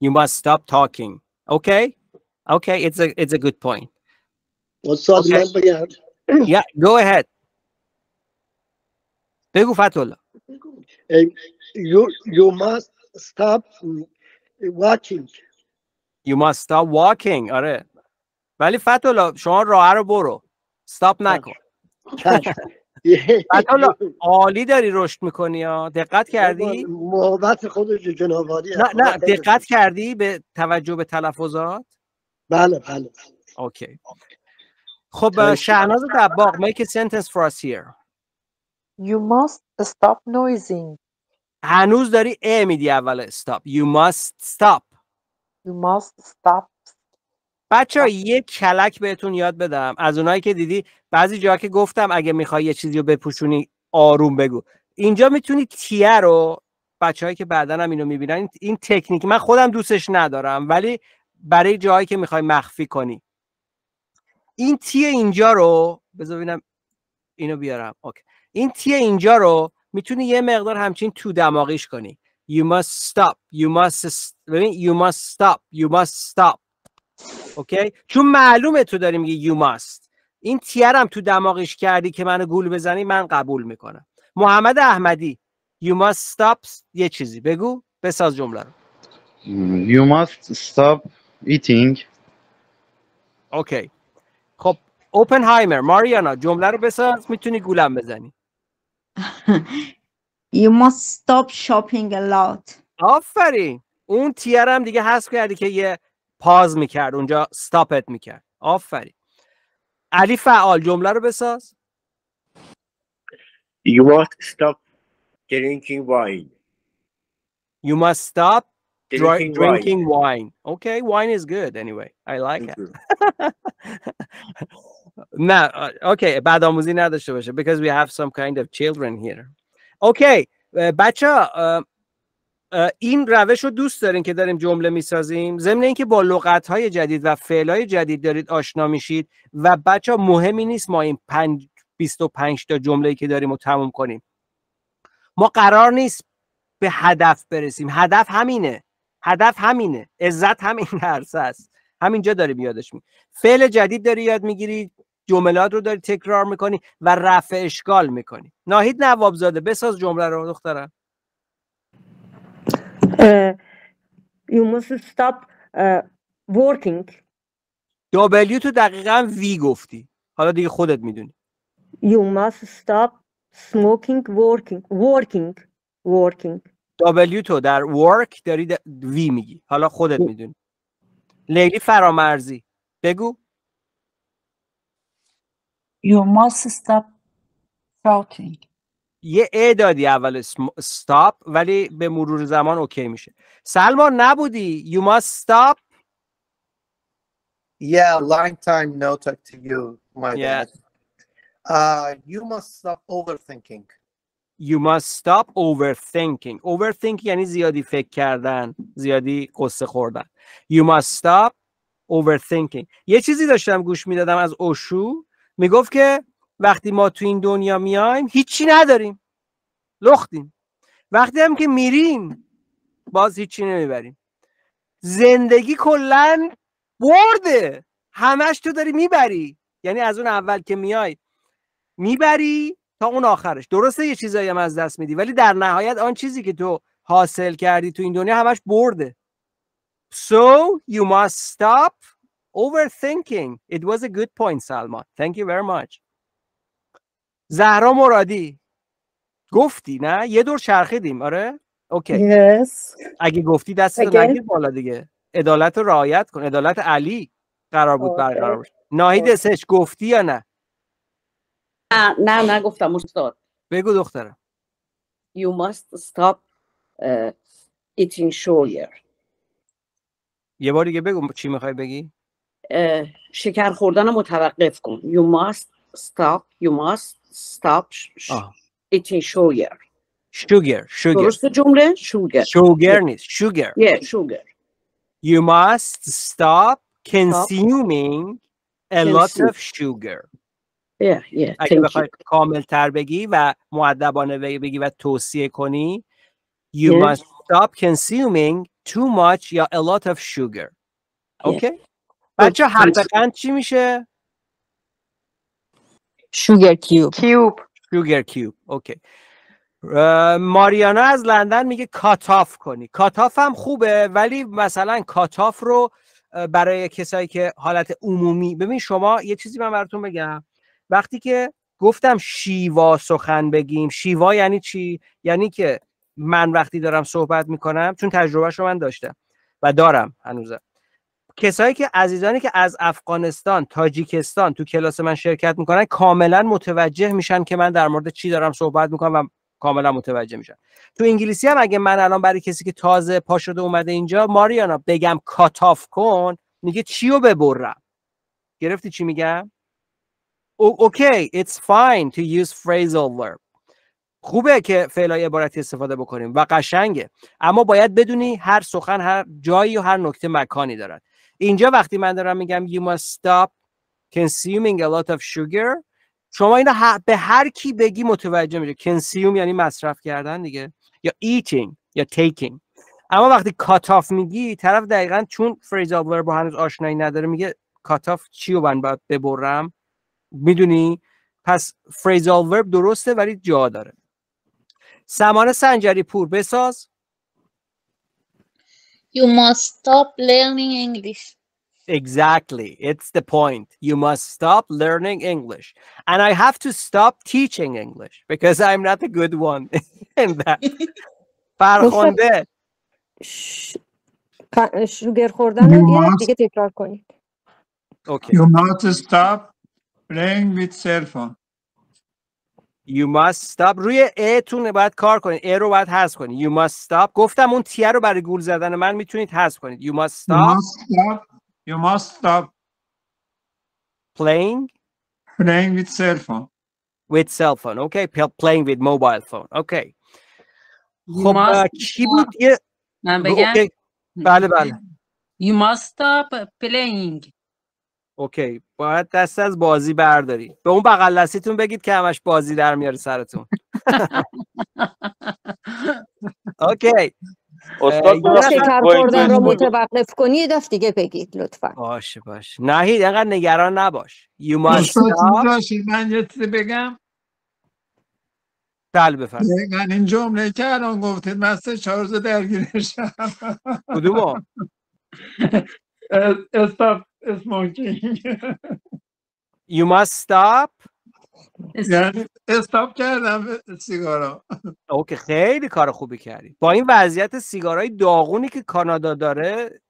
you must stop talking okay okay it's a it's a good point (clears throat) yeah, go ahead بگو فتولا you, you must stop walking you must stop walking آره ولی فتولا شما راه رو برو stop نکن (laughs) فتولا عالی داری رشد میکنی ها دقت کردی محبت خود جنابالی نه نه دقت کردی به توجه به تلفظات بله بله, بله. اوکی خب شهناز تباق make a sentence for us here you must stop noising هنوز داری ا میدی اول stop you must stop you must stop بچه ها یه کلک بهتون یاد بدم از اونایی که دیدی بعضی جا که گفتم اگه میخوای یه چیزی رو بپوشونی آروم بگو اینجا میتونی تیه رو بچههایی که بعدا هم اینو میبینن این تکنیک من خودم دوستش ندارم ولی برای جایی که میخوای مخفی کنی این تی اینجا رو بذار ببینم اینو بیارم اوکی. این تی اینجا رو میتونی یه مقدار همچین تو دماغیش کنی you must stop you must ببین you must stop you must stop اوکی چون معلومه تو داری میگی you must این تیرم تو دماغش کردی که منو گول بزنی من قبول میکنم محمد احمدی you must stop یه چیزی بگو بساز جمله رو you must stop eating اوکی اوپنهایمر ماریانا جمله رو بساز میتونی گولم بزنی (laughs) You must stop shopping a lot آفری اون تیرم دیگه هست کردی که یه پاز میکرد اونجا ستاپت میکرد آفری علی فعال جمله رو بساز You must stop drinking wine You must stop drinking, drinking wine. wine. Okay, wine is good anyway. I like it. (laughs) نه اوکی بعد آموزی نداشته باشه because we have some kind of children here اوکی بچه این روش رو دوست دارین که داریم جمله میسازیم ضمن اینکه با لغت های جدید و فعل های جدید دارید آشنا میشید و بچه مهمی نیست ما این 25 تا جمله که داریم رو تموم کنیم ما قرار نیست به هدف برسیم هدف همینه هدف همینه عزت همین (laughs) عرصه است همینجا داری میادش می فعل جدید داری یاد میگیری جملات رو داری تکرار میکنی و رفع اشکال میکنی ناهید نوابزاده بساز جمله رو دخترم you must stop working تو دقیقا وی گفتی حالا دیگه خودت میدونی You must stop smoking working working working W تو در work داری وی میگی حالا خودت میدونی لیلی فرامرزی بگو You must stop shouting. یه ا دادی اول stop ولی به مرور زمان اوکی میشه سلمان نبودی you must stop Yeah, long time no talk to you, my yeah. Uh, you must stop overthinking. you must stop overthinking overthinking یعنی زیادی فکر کردن زیادی قصه خوردن you must stop overthinking یه چیزی داشتم گوش میدادم از اوشو میگفت که وقتی ما تو این دنیا میایم هیچی نداریم لختیم وقتی هم که میریم باز هیچی نمیبریم زندگی کلا برده همش تو داری میبری یعنی از اون اول که میای میبری تا اون آخرش درسته یه چیزایی هم از دست میدی ولی در نهایت آن چیزی که تو حاصل کردی تو این دنیا همش برده So you must stop overthinking. It was a good point, Salman. Thank you very much. زهرا مرادی گفتی نه یه دور چرخیدیم آره اوکی yes. اگه گفتی دست نگیر بالا دیگه عدالت رو رعایت کن عدالت علی قرار بود برقرار بشه ناهید سش گفتی یا نه نه نه گفتم استاد بگو دخترم You must stop uh, eating sugar یه بار دیگه بگو چی میخوای بگی uh, شکر خوردن رو متوقف کن You must stop You must stop eating sugar sugar sugar درست جمله sugar sugar نیست sugar yeah sugar You must stop consuming stop. a lot of sugar yeah, yeah. اگه بخوای کامل تر بگی و معدبانه بگی و توصیه کنی you yeah. must stop consuming too much یا a lot of sugar okay? yeah. بچه حداقل چی میشه Sugar cube. Cube. Sugar cube. Okay. Uh, ماریانا از لندن میگه کاتاف کنی کاتاف هم خوبه ولی مثلا کاتاف رو uh, برای کسایی که حالت عمومی ببین شما یه چیزی من براتون بگم وقتی که گفتم شیوا سخن بگیم شیوا یعنی چی یعنی که من وقتی دارم صحبت میکنم چون تجربهش رو من داشتم و دارم هنوزم کسایی که عزیزانی که از افغانستان تاجیکستان تو کلاس من شرکت میکنن کاملا متوجه میشن که من در مورد چی دارم صحبت میکنم و کاملا متوجه میشن تو انگلیسی هم اگه من الان برای کسی که تازه پا شده اومده اینجا ماریانا بگم کاتاف کن میگه چیو ببرم گرفتی چی میگم اوکی it's fine to use phrasal verb خوبه که فعلای عبارتی استفاده بکنیم و قشنگه اما باید بدونی هر سخن هر جایی و هر نکته مکانی دارد اینجا وقتی من دارم میگم you must stop consuming a lot of sugar شما اینو به هر کی بگی متوجه میشه consume یعنی مصرف کردن دیگه یا eating یا taking اما وقتی کاتاف میگی طرف دقیقا چون فریزال با هنوز آشنایی نداره میگه کاتاف چی رو من باید ببرم میدونی پس فریزال ورب درسته ولی جا داره سمان سنجری پور بساز You must stop learning English. Exactly. It's the point. You must stop learning English. And I have to stop teaching English because I'm not a good one in that. فرخونده شوگر خوردن رو دیگه تکرار کنید. Okay. You must stop playing with cell phone You must stop روی ا تون باید کار کنید ا رو باید حذف کنید You must stop گفتم اون تی رو برای گول زدن من میتونید حذف کنید You must stop You must stop playing playing with cell phone with cell phone okay playing with mobile phone okay خب کی بود یه من بگم بله بله You must stop playing Okay. باید دست از بازی برداری به اون بغل دستیتون بگید که همش بازی در میاره سرتون (laughs) اوکی استاد شکر کردن رو متوقف کنی دفت دیگه بگید لطفا باشه باشه نهید اینقدر نگران نباش یو من یه چیزی بگم بله من این جمله که الان گفتید من سه چهار درگیرشم کدومو (laughs) stop smoking. (laughs) You must stop. استاپ کردم سیگارا (laughs) اوکی خیلی کار خوبی کردی با این وضعیت سیگارای داغونی که کانادا داره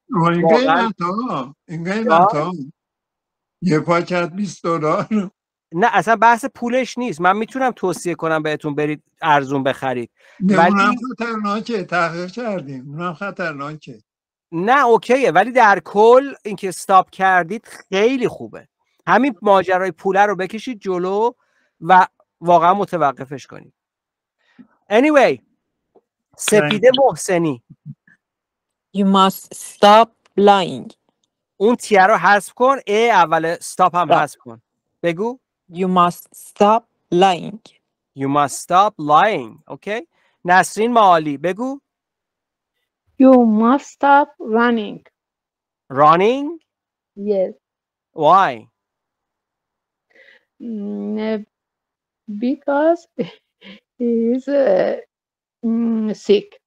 یه پاکت 20 دلار نه اصلا بحث پولش نیست من میتونم توصیه کنم بهتون برید ارزون بخرید ولی خطرناکه تحقیق کردیم اونم خطرناکه نه اوکیه ولی در کل اینکه استاپ کردید خیلی خوبه همین ماجرای پوله رو بکشید جلو و واقعا متوقفش کنید anyway سپیده محسنی you must stop lying اون تیه رو حذف کن ای اول استاپ هم حذف کن بگو you must stop lying you must stop lying okay. نسرین معالی بگو You must stop running. Running? Yes. Why? Mm, eh, because (laughs) he's uh, mm, sick.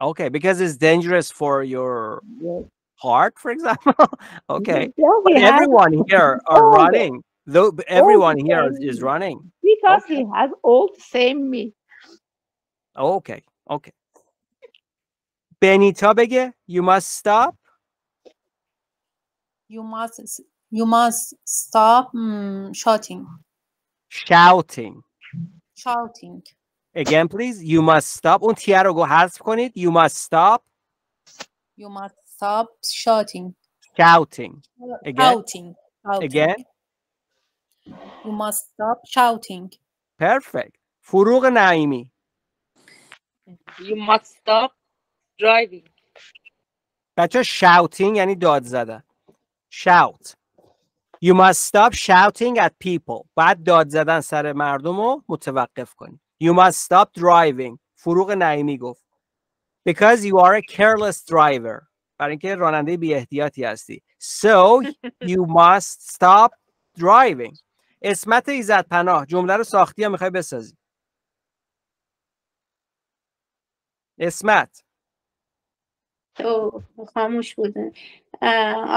Okay, because it's dangerous for your yes. heart, for example. (laughs) okay, mm, yeah, everyone here (laughs) are running. Though everyone here is running because okay. he has all the same me. Okay, okay. بنیتا بگه you must stop you must you must stop hmm, shouting shouting shouting again please you must stop اون تیه رو حذف کنید you must stop you must stop shouting shouting again shouting, shouting. again you must stop shouting perfect فروغ نعیمی you must stop درایوینگ بچه شاوتینگ یعنی داد زدن شاوت You must stop shouting at people. بعد داد زدن سر مردم رو متوقف کنی. You must stop driving. فروغ نعیمی گفت. Because you are a careless driver. برای اینکه راننده بی احتیاطی هستی. So (laughs) you must stop driving. اسمت ایزد پناه. جمله رو ساختی یا میخوای بسازی؟ اسمت. Oh, خاموش بودن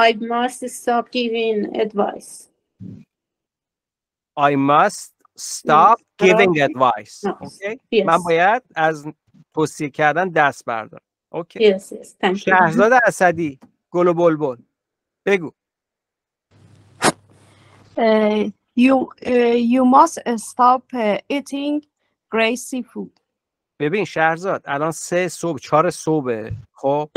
I must stop giving advice I must stop giving advice okay yes. من باید از توصیه کردن دست بردارم okay. yes, yes. Thank you. شهرزاد اسدی گل و بلبل بگو uh, you uh, you must stop uh, eating greasy food ببین شهرزاد الان سه صبح چهار صبح خب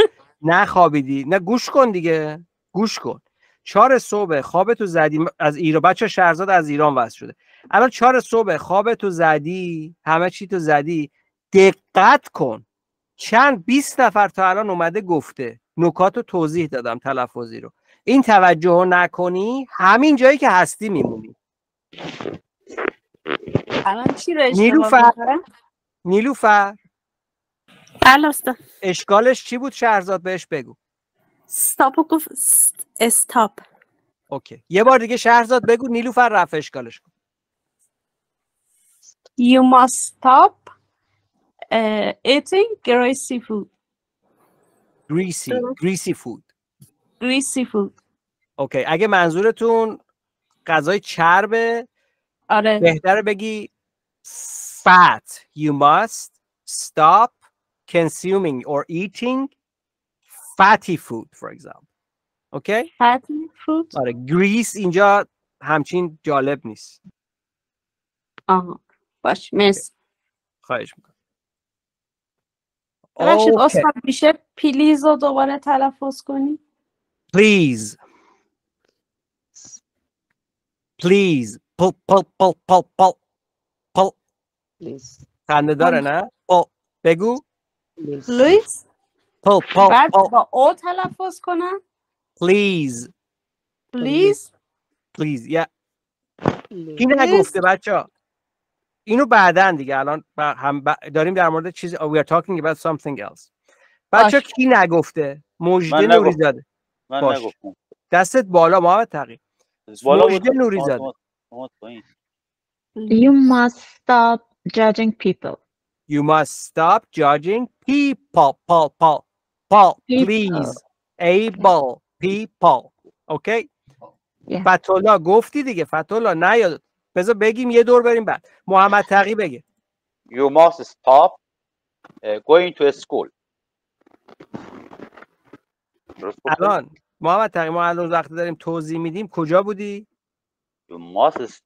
نخوابیدی نه گوش کن دیگه گوش کن چهار صبح خواب تو زدی از ایران بچه شهرزاد از ایران وصل شده الان چهار صبح خواب تو زدی همه چی تو زدی دقت کن چند 20 نفر تا الان اومده گفته نکات توضیح دادم تلفظی رو این توجه نکنی همین جایی که هستی میمونی الان چی رو نیلوفر بله اشکالش چی بود شهرزاد بهش بگو استاپ گفت استاپ اوکی یه بار دیگه شهرزاد بگو نیلوفر رفع اشکالش کن You must stop uh, eating greasy food. Greasy, greasy food. Greasy food. اوکی اگه منظورتون غذای چربه آره بهتره بگی fat. You must stop consuming or eating fatty food, for example. اوکی fatty food آره گریس اینجا همچین جالب نیست آها باش مرسی خواهش میکنم ببخشید اصلا میشه پلیز رو دوباره تلفظ کنی پلیز پلیز پل پل پل پل پل پلیز خنده داره نه او بگو پلیز پل پل بعد با او تلفظ کنم پلیز پلیز پلیز یا کی نگفته بچه ها اینو بعدا دیگه الان هم با داریم در مورد چیزی oh, we are talking about something else بچه کی نگفته مجد نوری زاده من باش. نگفتم دستت بالا ما به تقی مجد نوری زاده You must stop judging people. You must stop judging people. Paul, Paul, Paul, please. Able people. Okay? Yeah. فتولا گفتی دیگه فتولا نه یاد بذار بگیم یه دور بریم بعد محمد تقی بگه You must stop going to school. الان محمد تقی ما الان وقت داریم توضیح میدیم کجا بودی؟ You must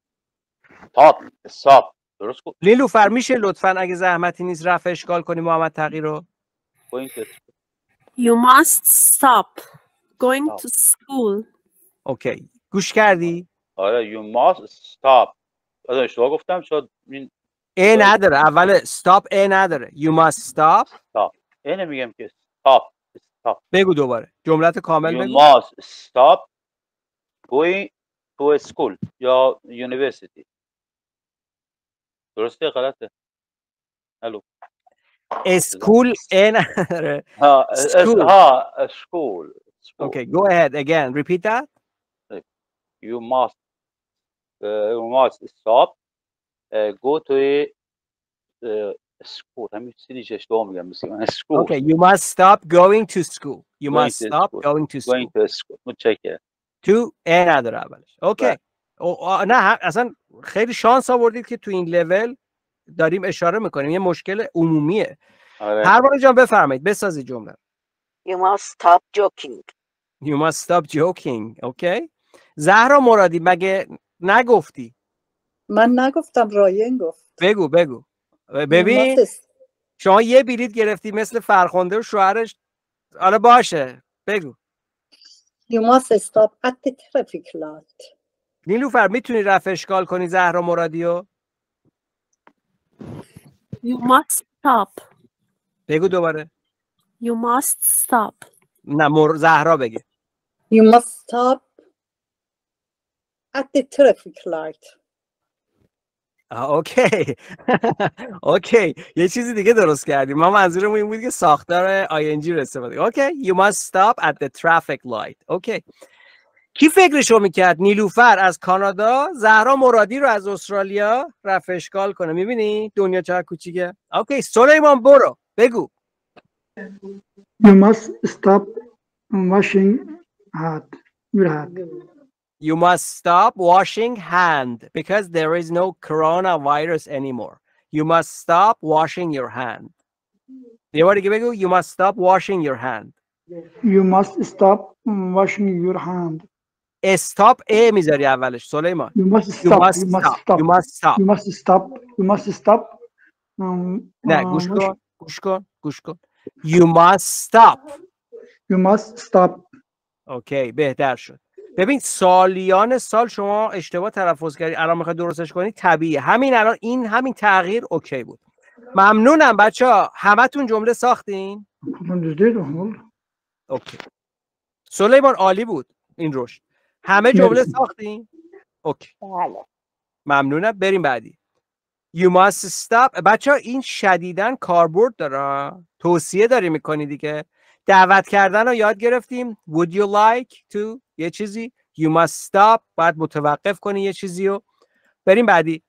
stop stop درست کن لیلو فرمیشه لطفا اگه زحمتی نیست رفع اشکال کنی محمد تغییر رو You must stop going to school اوکی okay. گوش کردی؟ آره you must stop از آره، اشتباه گفتم شاید این ای نداره اول stop ای نداره you must stop stop ای نمیگم که stop stop بگو دوباره جملت کامل you بگو you must stop going to school یا university درسته غلطه school in uh, (laughs) (laughs) school. Okay, go ahead again. Repeat that. You must uh, you must stop uh, go to a uh, school. همین چیزی که اشتباه میگم school. Okay, you must stop going to school. You must stop going to school. to school. متشکرم. Okay. نه اصلا خیلی شانس آوردید که تو این لول داریم اشاره میکنیم یه مشکل عمومیه آره. جان بفرمایید بسازی جمله You must stop joking You must stop joking Okay؟ زهرا مرادی مگه نگفتی من نگفتم رایین گفت بگو بگو ببین شما یه بیلیت گرفتی مثل فرخنده و شوهرش آره باشه بگو You must stop at the traffic light نیلوفر میتونی رفع اشکال کنی زهرا مرادیو You must stop بگو دوباره You must stop نه مر... زهرا بگه You must stop at the traffic light اوکی (laughs) اوکی یه چیزی دیگه درست کردیم ما منظورم این بود که ساختار آی ان جی رو استفاده اوکی you must stop at the traffic light اوکی کی فکرشو میکرد نیلوفر از کانادا زهرا مرادی رو از استرالیا رفشکال کنه میبینی دنیا چقدر کوچیکه اوکی سلیمان برو بگو You must stop washing hand. Your hand. You must stop washing hand because there is no coronavirus anymore. You must stop washing your hand. یه بار دیگه بگو You must stop washing your hand. You must stop washing your hand. استاپ ای میذاری اولش سلیمان you must stop you must stop you must stop you must stop um, نه uh, گوش کن گوش کن گوش کن you must stop you must stop اوکی بهتر شد ببین سالیان سال شما اشتباه تلفظ کردی الان میخوای درستش کنی طبیعیه همین الان این همین تغییر اوکی بود ممنونم بچه همتون جمله ساختین اوکی سلیمان عالی بود این روش همه جمله ساختیم اوکی بله ممنونم بریم بعدی You must stop بچه ها این شدیدن کاربرد داره توصیه داری میکنی دیگه دعوت کردن رو یاد گرفتیم Would you like to یه چیزی You must stop باید متوقف کنی یه چیزی رو بریم بعدی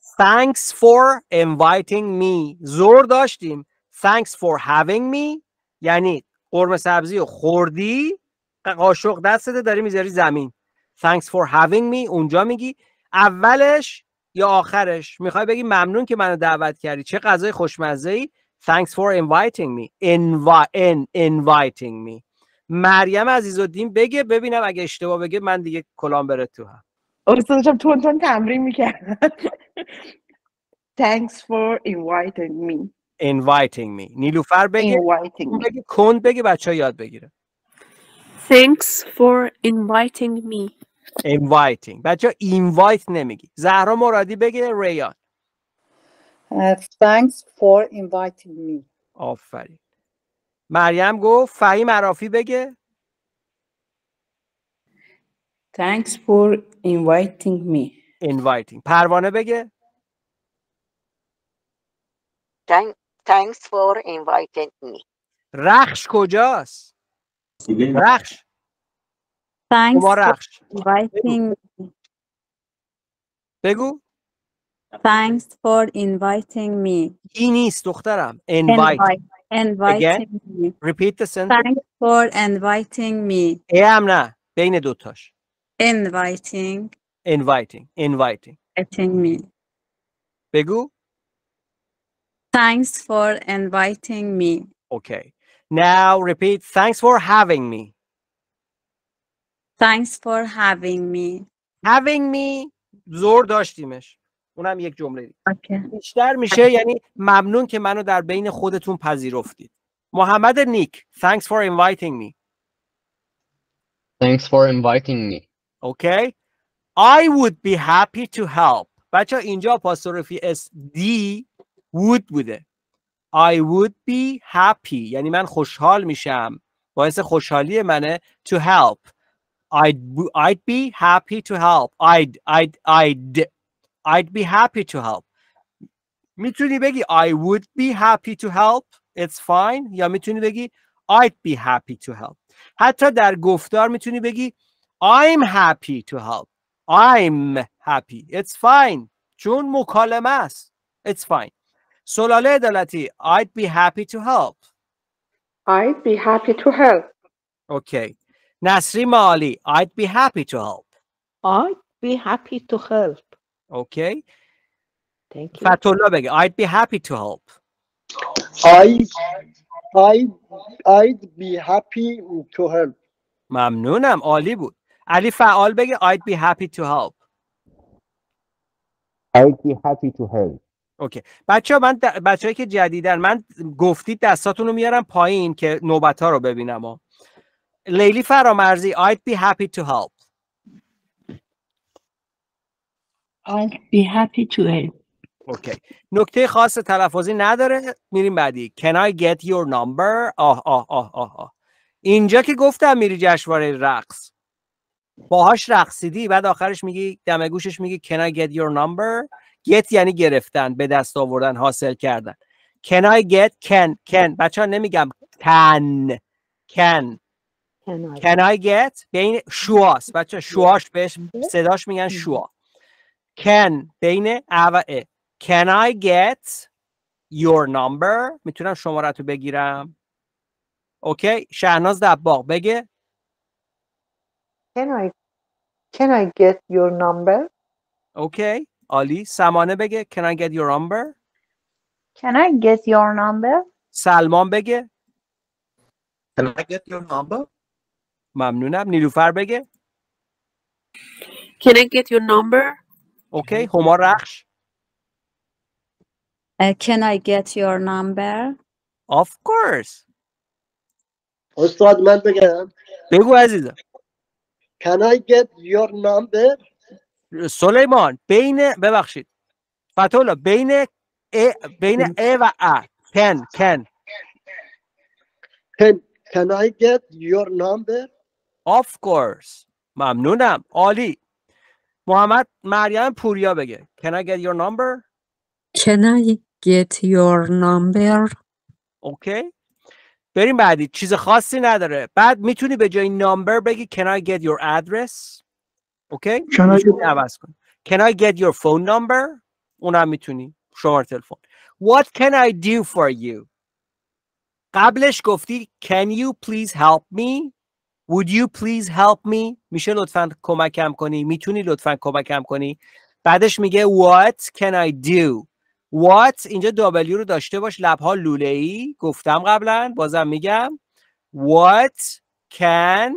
Thanks for inviting me زور داشتیم Thanks for having me یعنی قرمه سبزی و خوردی قاشق دستت داری میذاری زمین thanks for having me اونجا میگی اولش یا آخرش میخوای بگی ممنون که منو دعوت کردی چه غذای خوشمزه ای thanks for inviting me Invi- in- inviting me مریم دین بگه ببینم اگه اشتباه بگه من دیگه کلام بره تو هم استادشم آره، تون تون تمرین میکرد thanks for inviting me inviting me نیلوفر inviting بگه کند بگه بچه ها یاد بگیره Thanks for inviting me. Inviting. بچه invite نمیگی. زهرا مرادی بگه ریان. Uh, thanks for inviting me. آفرین. مریم گفت فهیم عرافی بگه. Thanks for inviting me. Inviting. پروانه بگه. Thanks for inviting me. رخش کجاست؟ Raksh. Thanks for inviting بگو Thanks for inviting me. این نیست دخترم invite Invite- Again. me. repeat the sentence Thanks for inviting me. ای هم نه بین دوتاش Inviting, inviting inviting inviting me. بگو Thanks for inviting me. Okay. Now repeat, thanks for having me. Thanks for having me. Having me زور داشتیمش اونم یک جمله دید okay. بیشتر میشه okay. یعنی ممنون که منو در بین خودتون پذیرفتید محمد نیک thanks for inviting me thanks for inviting me okay I would be happy to help بچه اینجا پاستروفی اس دی would بوده I would be happy یعنی من خوشحال میشم باعث خوشحالی منه to help I'd, I'd be happy to help I'd, I'd, I'd, I'd be happy to help میتونی بگی I would be happy to help It's fine یا میتونی بگی I'd be happy to help حتی در گفتار میتونی بگی I'm happy to help I'm happy It's fine چون مکالمه است It's fine Solale Dalati, I'd be happy to help. I'd be happy to help. Okay. Nasri Mali, I'd be happy to help. I'd be happy to help. Okay. Thank you. Fatullah Beg, I'd be happy to help. I, I, I'd be happy to help. ممنونم عالی Ali علی فعال بگه I'd be happy to help I'd be happy to help اوکی بچه من د... بچه هایی که جدیدن من گفتید دستاتون رو میارم پایین که نوبت ها رو ببینم و. لیلی فرامرزی I'd be happy to help I'd be happy to help اوکی نکته خاص تلفظی نداره میریم بعدی Can I get your number آه آه آه آه, آه. اینجا که گفتم میری جشنواره رقص باهاش رقصیدی بعد آخرش میگی دم میگی Can I get your number get یعنی گرفتن به دست آوردن حاصل کردن can I get can can بچه ها نمیگم can can can I, get بین شواش، بچه شواش بهش صداش میگن شوا can بین ا و can I get your number میتونم شماره تو بگیرم اوکی شهناز دباغ بگه can I can I get your number اوکی عالی سمانه بگه Can I get your number? Can I get your number? سلمان بگه Can I get your number? ممنونم نیلوفر بگه Can I get your number? اوکی هما رخش uh, can I get your number? Of course. استاد من بگم بگو عزیزم Can I get your number? سلیمان بین ببخشید فتولا بین ا بین ا و ا کن کن کن. can I get your number of course ممنونم عالی محمد مریم پوریا بگه can I get your number can I get your number اوکی بریم بعدی چیز خاصی نداره بعد میتونی به جای نمبر بگی can I get your address اوکی عوض کن can I get your phone number اونم میتونی شمار تلفن what can I do for you قبلش گفتی can you please help me would you please help me میشه لطفا کمکم کنی میتونی لطفا کمکم کنی بعدش میگه what can I do what اینجا W رو داشته باش لبها لوله ای گفتم قبلا بازم میگم what can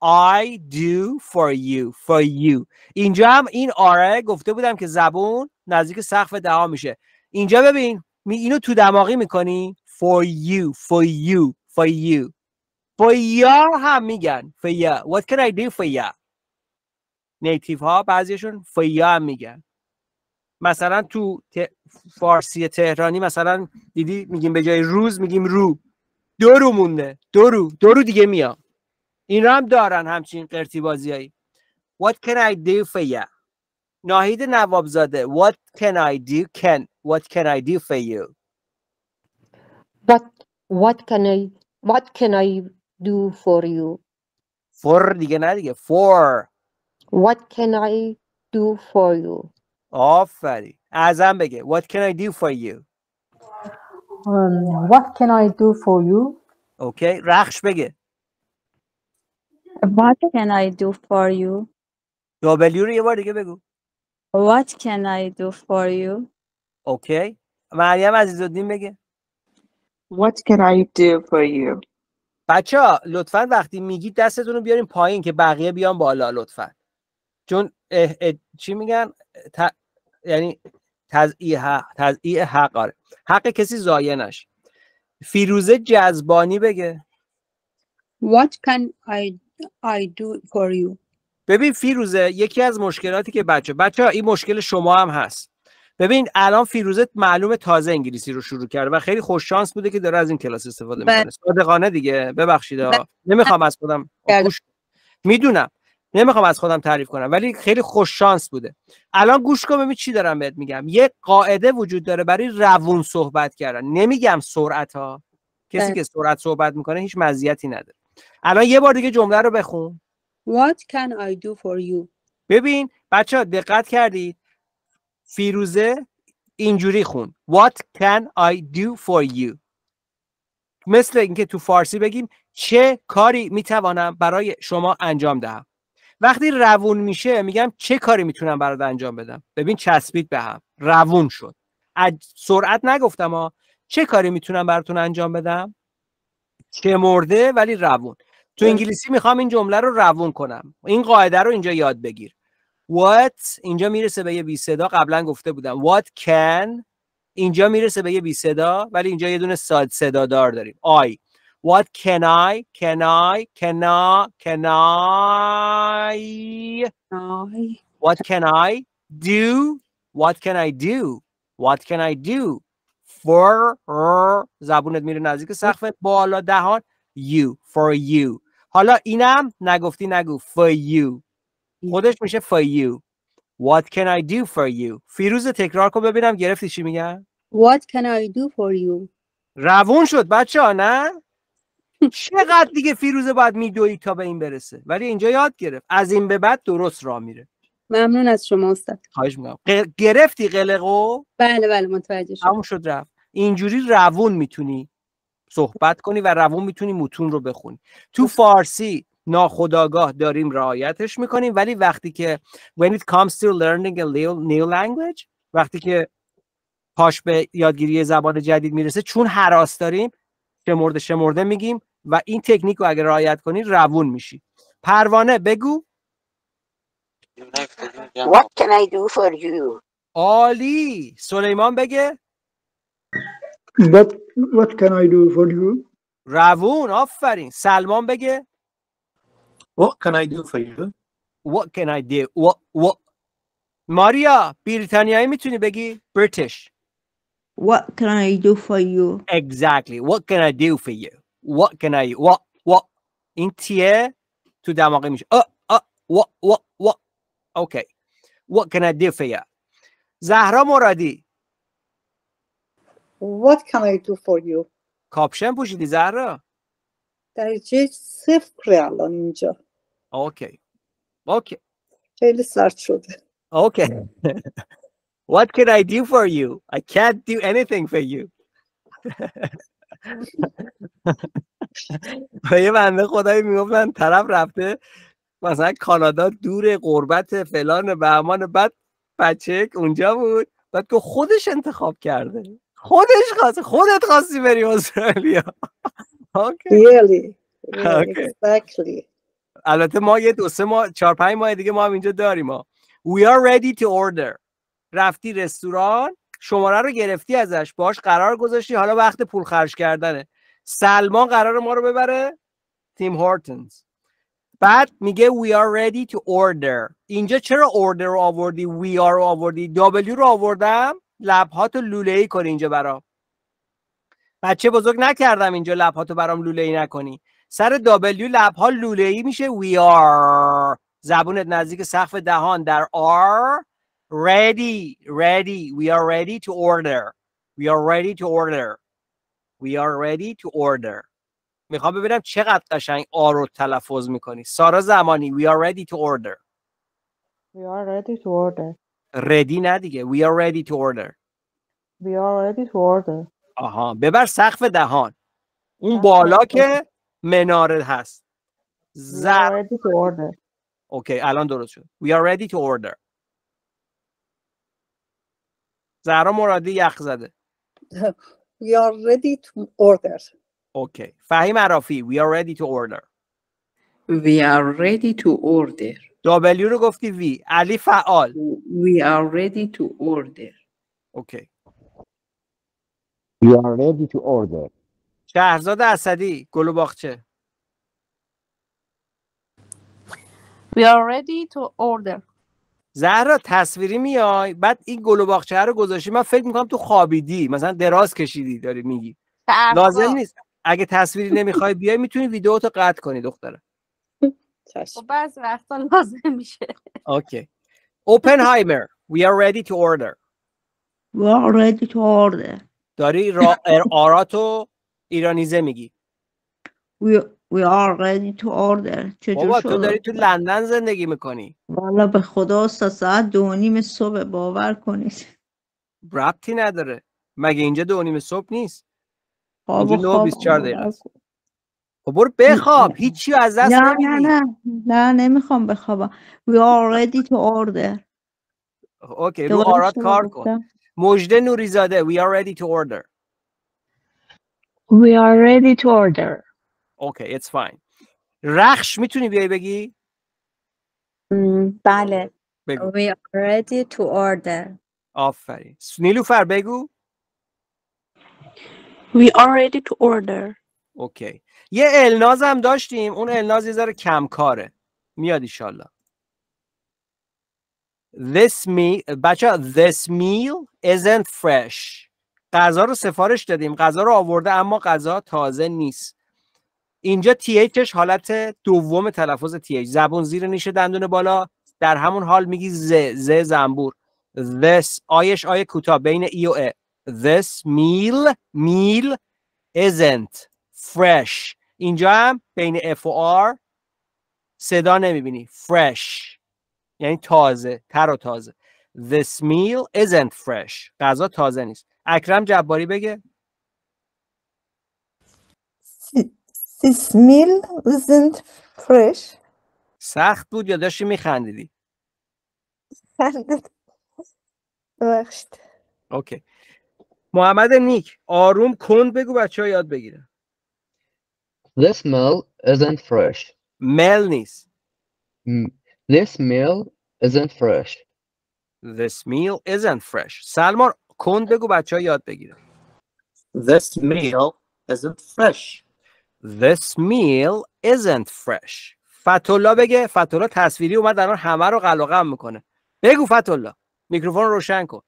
I do for you for you اینجا هم این آره گفته بودم که زبون نزدیک سقف دهان میشه اینجا ببین اینو تو دماغی میکنی for you for you for you for ya هم میگن for ya what can I do for ya نیتیف ها بعضیشون for ya هم میگن مثلا تو فارسی تهرانی مثلا دیدی میگیم به جای روز میگیم رو دو رو مونده دو رو دو رو دیگه میام این هم دارن همچین قرتی هایی. What can I do for you ناهید نوابزاده What can I do can What can I do for you But what can I What can I do for you For دیگه نه دیگه For What can I do for you آفری. ازم بگه What can I do for you um, What can I do for you okay. رخش بگه What can I do for you? دابلیو رو یه بار دیگه بگو What can I do for you? اوکی مریم عزیزالدین بگه What can I do for you? بچه ها لطفا وقتی میگید دستتون رو بیارین پایین که بقیه بیان بالا لطفا چون اه اه چی میگن ت... یعنی تضعیع حق حق آره حق کسی ضایع نشه فیروزه جذبانی بگه What can I I do for you ببین فیروزه یکی از مشکلاتی که بچه بچه این مشکل شما هم هست ببین الان فیروزه معلومه تازه انگلیسی رو شروع کرده و خیلی خوش شانس بوده که داره از این کلاس استفاده بله. میکنه صادقانه دیگه ببخشید بله. نمیخوام از خودم بله. میدونم نمیخوام از خودم تعریف کنم ولی خیلی خوش شانس بوده الان گوش کن ببین چی دارم بهت میگم یه قاعده وجود داره برای روون صحبت کردن نمیگم سرعت ها کسی که سرعت صحبت میکنه هیچ مزیتی نداره الان یه بار دیگه جمله رو بخون What can I do for you ببین بچه دقت کردید فیروزه اینجوری خون What can I do for you مثل اینکه تو فارسی بگیم چه کاری میتوانم برای شما انجام دهم وقتی روون میشه میگم چه کاری میتونم برات انجام بدم ببین چسبید به هم روون شد سرعت نگفتم ها چه کاری میتونم براتون انجام بدم چمرده ولی روون تو انگلیسی میخوام این جمله رو روون کنم این قاعده رو اینجا یاد بگیر what اینجا میرسه به یه بی صدا قبلا گفته بودم what can اینجا میرسه به یه بی صدا ولی اینجا یه دونه ساد صدا دار داریم I what can I can I can I can I what can I do what can I do what can I do for زبونت میره نزدیک سقف بالا دهان you for you حالا اینم نگفتی نگو for you خودش میشه for you What can I do for you فیروز تکرار کن ببینم گرفتی چی میگن What can I do for you روون شد بچه ها نه (laughs) چقدر دیگه فیروزه باید میدوی تا به این برسه ولی اینجا یاد گرفت از این به بعد درست را میره ممنون از شما استاد خواهش میکنم گرفتی قلقو بله بله متوجه شدم همون شد رفت اینجوری روون میتونی صحبت کنی و روون میتونی متون رو بخونی تو فارسی ناخداگاه داریم رعایتش میکنیم ولی وقتی که when it comes to learning a new language وقتی که پاش به یادگیری زبان جدید میرسه چون حراس داریم شمرده شمرده میگیم و این تکنیک رو اگر رعایت کنی روون میشی پروانه بگو What can I do for you? Ali? سلیمان بگه What, what can I do for you? Ravoon? Offering Salman بگه What can I do for you? What can I do? What, what? Maria? بریتانیایی میتونی بگی British What can I do for you? Exactly. What can I do for you? What can I what what این تیه تو دماغه میشه آ what what what Okay. What can I do for you? زهرا مرادی What can I do for you? کاپشن پوشیدی زهرا درجه صفر الان اینجا اوکی اوکی خیلی سرد شده اوکی (laughs) What can I do for you? I can't do anything for you. و (laughs) (laughs) یه بنده خدایی میگفتن طرف رفته مثلا کانادا دور قربت فلان بهمان بعد بچک اونجا بود بعد که خودش انتخاب کرده خودش خواست خودت خواستی بری استرالیا (laughs) really exactly البته ما یه دو سه ماه چهار پنج ماه دیگه ما هم اینجا داریم ما we are ready to order رفتی رستوران شماره رو گرفتی ازش باش قرار گذاشتی حالا وقت پول خرج کردنه سلمان قرار ما رو ببره تیم هورتنز بعد میگه we are ready to order اینجا چرا order رو آوردی we are رو آوردی W رو آوردم لبهاتو لوله ای کن اینجا برام بچه بزرگ نکردم اینجا لبهاتو برام لوله ای نکنی سر W لبها لوله ای میشه we are زبونت نزدیک سقف دهان در are ready ready we are ready to order we are ready to order we are ready to order میخوام ببینم چقدر قشنگ آ رو تلفظ میکنی سارا زمانی we are ready to order we are ready to order ready نه دیگه we are ready to order we are ready to order آها ببر سقف دهان اون بالا که مناره هست زر اوکی الان درست شد we are ready to order زهرا مرادی یخ زده we are ready to order Okay. فهیم عرافی we are ready to order. We are ready to order. W رو گفتی V. علی فعال. We are ready to order. Okay. We are ready to order. شهرزاد اسدی گل و We are ready to order. زهرا تصویری میای بعد این گل و باغچه رو گذاشتی من فکر میکنم تو خوابیدی مثلا دراز کشیدی داری میگی لازم نیست اگه تصویری نمیخوای بیای میتونی ویدیو تو قطع کنی دختره خب بعض وقتا لازم میشه اوکی اوپنهایمر we are ready to order we are ready to order داری را... آراتو ایرانیزه میگی we, we are ready to order بابا تو داری تو لندن زندگی میکنی والا به خدا است ساعت دو نیم صبح باور کنید ربطی نداره مگه اینجا دو نیم صبح نیست خواب خواب 24 دقیقه خب برو بخواب هیچی از دست نه نه نه نه نمیخوام بخوابم we are ready to order اوکی رو آراد کار کن مجده نوریزاده we are ready to order we are ready to order اوکی it's fine رخش میتونی بیای بگی بله we are ready to order آفرین نیلوفر بگو We are ready to order. اوکی. یه الناز هم داشتیم. اون الناز یه ذره کمکاره. میاد ایشالله. This meal بچه this meal isn't fresh. غذا رو سفارش دادیم. غذا رو آورده اما غذا تازه نیست. اینجا THش حالت دوم تلفظ TH زبون زیر نیشه دندون بالا در همون حال میگی ز ز زنبور this آیش آیه کوتاه بین ای و ا This meal meal isn't fresh اینجا هم بین F و R صدا نمیبینی fresh یعنی تازه تر و تازه This meal isn't fresh غذا تازه نیست اکرم جباری بگه This meal isn't fresh سخت بود یا داشتی میخندیدی ببخشید اوکی محمد نیک آروم کند بگو بچه ها یاد بگیرن This meal isn't fresh. مل نیست This meal isn't fresh. This meal isn't fresh. سلمان کند بگو بچه ها یاد بگیرن This meal isn't fresh. This meal isn't fresh. فتولا بگه فتولا تصویری اومد الان همه رو قلقم میکنه بگو فتولا میکروفون روشن کن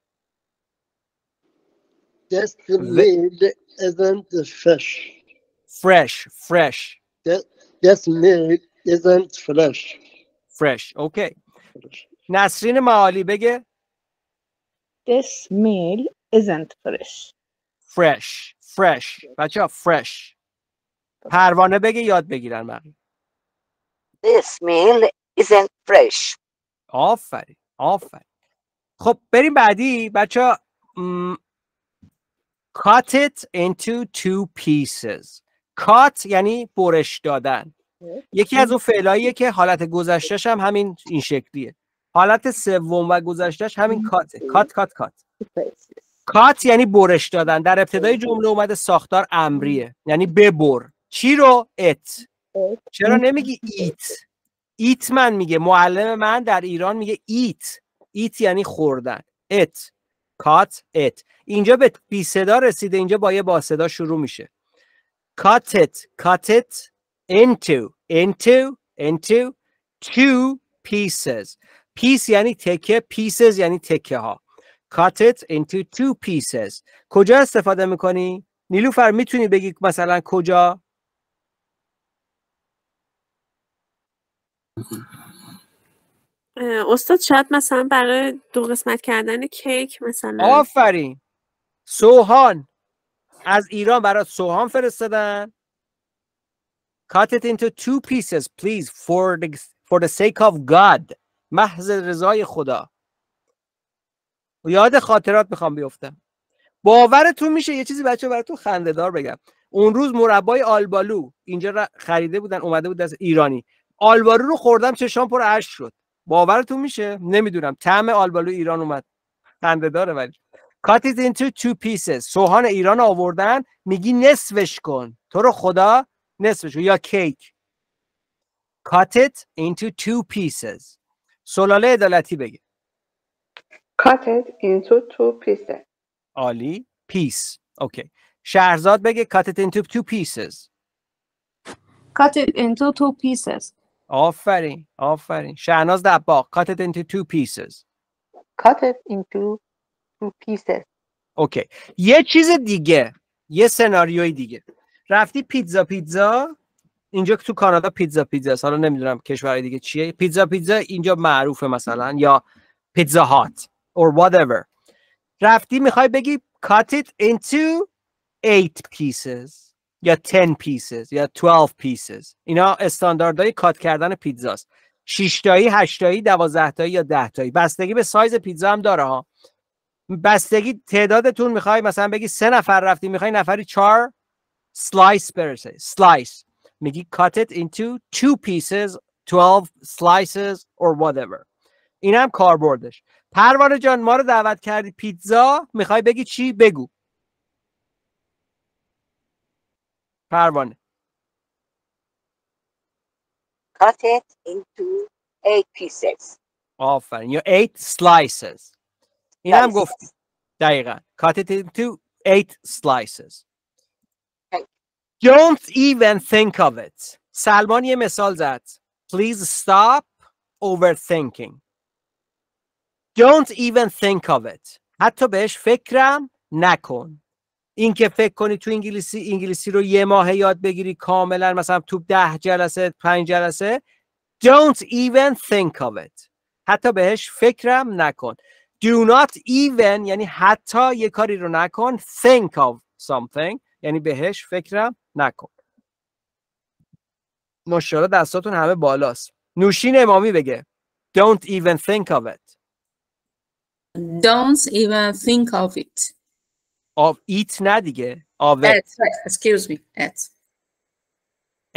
That's the isn't the fresh. Fresh, fresh. That that's isn't fresh. Fresh. Okay. Nasrin Maali معالی بگه This meal isn't fresh. Fresh. Fresh. بچه ها fresh. پروانه بگه یاد بگیرن من. This meal isn't fresh. آفرین. آفرین. خب بریم بعدی بچه cut it into two pieces cut یعنی برش دادن یکی از اون فعلاییه که حالت گذشتش هم همین این شکلیه حالت سوم و گذشتش همین کات کات کات کات یعنی برش دادن در ابتدای جمله اومده ساختار امریه یعنی ببر چی رو ات چرا نمیگی ایت ایت من میگه معلم من در ایران میگه ایت ایت یعنی خوردن ات cut it. اینجا به بی صدا رسیده اینجا با یه با صدا شروع میشه cut it cut it into into into two pieces پیس یعنی تکه pieces یعنی تکه ها cut it into two pieces کجا استفاده میکنی؟ نیلوفر میتونی بگی مثلا کجا؟ استاد شاید مثلا برای دو قسمت کردن کیک مثلا آفرین سوهان از ایران برای سوهان فرستادن cut it into two pieces please for the, for the sake of God محض رضای خدا یاد خاطرات میخوام بیفتم باورتون میشه یه چیزی بچه براتون خندهدار بگم اون روز مربای آلبالو اینجا خریده بودن اومده بود از ایرانی آلبالو رو خوردم چشام پر عشق شد باورتون میشه نمیدونم طعم آلبالو ایران اومد خنده داره ولی cut it into two pieces سوهان ایران آوردن میگی نصفش کن تو رو خدا نصفش کن یا کیک cut it into two pieces سلاله عدالتی بگه cut it into two pieces عالی پیس اوکی شهرزاد بگه cut it into two pieces cut it into two pieces آفرین آفرین شهناز دباغ cut it into two pieces cut it into two pieces اوکی یه چیز دیگه یه سناریوی دیگه رفتی پیتزا پیتزا اینجا تو کانادا پیتزا پیتزا حالا نمیدونم کشور دیگه چیه پیتزا پیتزا اینجا معروفه مثلا یا پیتزا هات or whatever رفتی میخوای بگی cut it into eight pieces یا 10 پیسز یا 12 پیسز اینا استانداردهای کات کردن پیتزاست 6 تایی 8 تایی 12 تایی یا 10 تایی بستگی به سایز پیتزا هم داره ها بستگی تعدادتون میخوای مثلا بگی سه نفر رفتی میخوای نفری 4 سلایس برسه سلایس میگی cut it into two pieces 12 slices or whatever این هم کاربردش پروانه جان ما رو دعوت کردی پیتزا میخوای بگی چی بگو carbon cut it into eight pieces Often, your eight slices I'm گفت دقیقا cut it into eight slices Don't even think of it. you miss all that. Please stop overthinking. Don't even think of it. حتی بهش فکرم نکن. این که فکر کنی تو انگلیسی انگلیسی رو یه ماه یاد بگیری کاملا مثلا تو ده جلسه پنج جلسه don't even think of it حتی بهش فکرم نکن do not even یعنی حتی یه کاری رو نکن think of something یعنی بهش فکرم نکن مشاره دستاتون همه بالاست نوشین امامی بگه don't even think of it don't even think of it Of ایت نه دیگه Right. excuse me at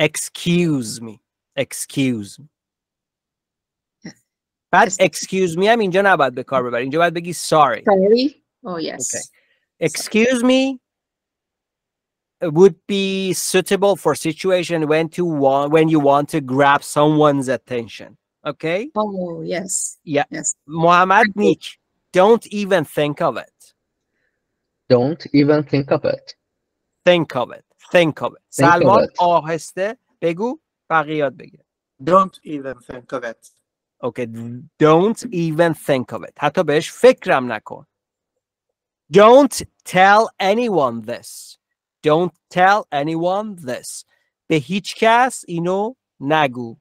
excuse me excuse me بعد excuse me هم اینجا نباید به کار ببری اینجا باید بگی sorry sorry oh yes okay. excuse sorry. me would be suitable for situation when to want when you want to grab someone's attention okay oh yes yeah yes muhammad nick don't even think of it don't even think of it. Think of it. Think of it. Think آهسته بگو Don't even think of it. Okay. Don't even think of it. حتی بهش فکرم نکن. Don't tell anyone this. Don't tell anyone this. به هیچ کس اینو نگو.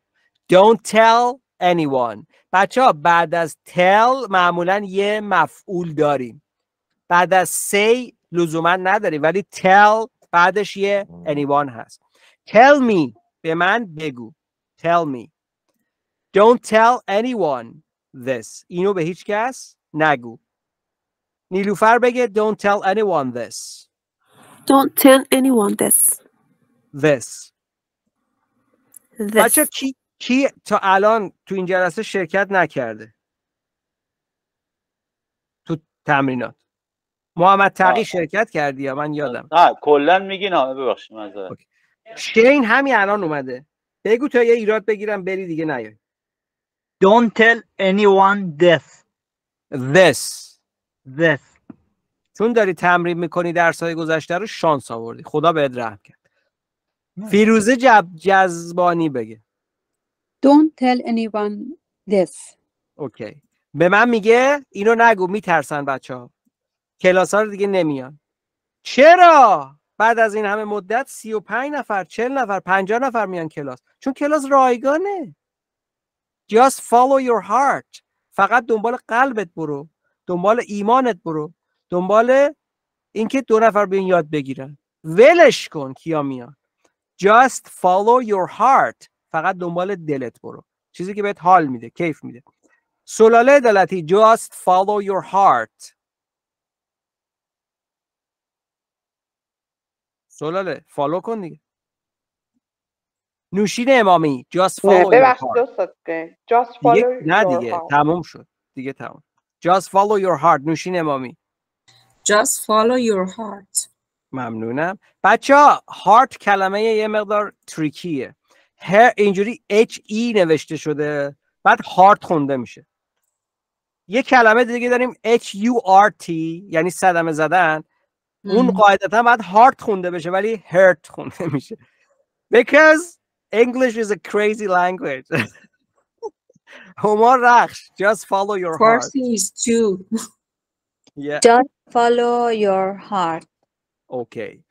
Don't tell anyone. بچه ها بعد از tell معمولا یه مفعول داریم. بعد از say لزوما نداری ولی tell بعدش یه anyone هست tell me به من بگو tell me don't tell anyone this اینو به هیچ کس نگو نیلوفر بگه don't tell anyone this don't tell anyone this this, this. بچه کی, کی تا الان تو این جلسه شرکت نکرده تو تمرینات محمد تقی شرکت کردی یا من یادم نه کلا میگین ها ببخشید شین همین الان اومده بگو تا یه ایراد بگیرم بری دیگه نیای Don't tell anyone this This This چون داری تمرین میکنی درسای گذشته رو شانس آوردی خدا بهت رحم کرد فیروزه جب جذبانی بگه Don't tell anyone this اوکی به من میگه اینو نگو میترسن بچه ها کلاس ها رو دیگه نمیان چرا بعد از این همه مدت 35 نفر 40 نفر 50 نفر میان کلاس چون کلاس رایگانه just follow your heart فقط دنبال قلبت برو دنبال ایمانت برو دنبال اینکه دو نفر به این یاد بگیرن ولش کن کیا میان just follow your heart فقط دنبال دلت برو چیزی که بهت حال میده کیف میده سلاله عدالتی just follow your heart سلاله فالو کن دیگه نوشین امامی جاست فالو یور جاست فالو نه دیگه تموم شد دیگه تموم جاست فالو یور هارت نوشین امامی جاست فالو یور هارت ممنونم بچه ها هارت کلمه یه مقدار تریکیه هر اینجوری H ای نوشته شده بعد هارت خونده میشه یه کلمه دیگه داریم H U R T یعنی صدمه زدن اون قاعدتا باید هارت خونده بشه ولی هرت خونده میشه because English is a crazy language (laughs) همار رخش just follow your heart فارسی is too yeah. just follow your heart okay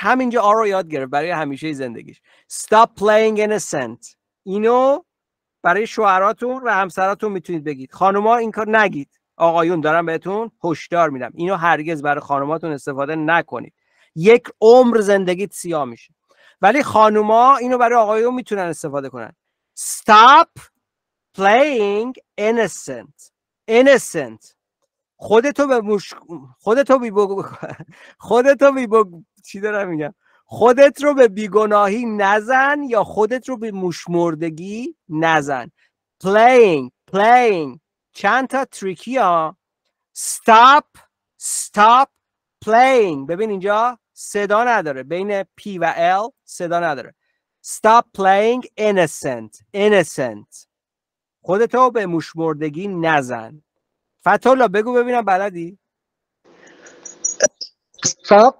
همینجا آره رو یاد گرفت برای همیشه زندگیش stop playing innocent اینو برای شوهراتون و همسراتون میتونید بگید خانوما این کار نگید آقایون دارم بهتون هشدار میدم اینو هرگز برای خانماتون استفاده نکنید یک عمر زندگی سیا میشه ولی خانوما اینو برای آقایون میتونن استفاده کنن stop playing innocent innocent خودتو به مش... خودتو بی (laughs) خودتو بی چی دارم میگم خودت رو به بیگناهی نزن یا خودت رو به مشمردگی نزن playing playing چند تا تریکی ها stop stop playing ببین اینجا صدا نداره بین P و L صدا نداره stop playing innocent innocent خودتو به مشمردگی نزن فتولا بگو ببینم بلدی stop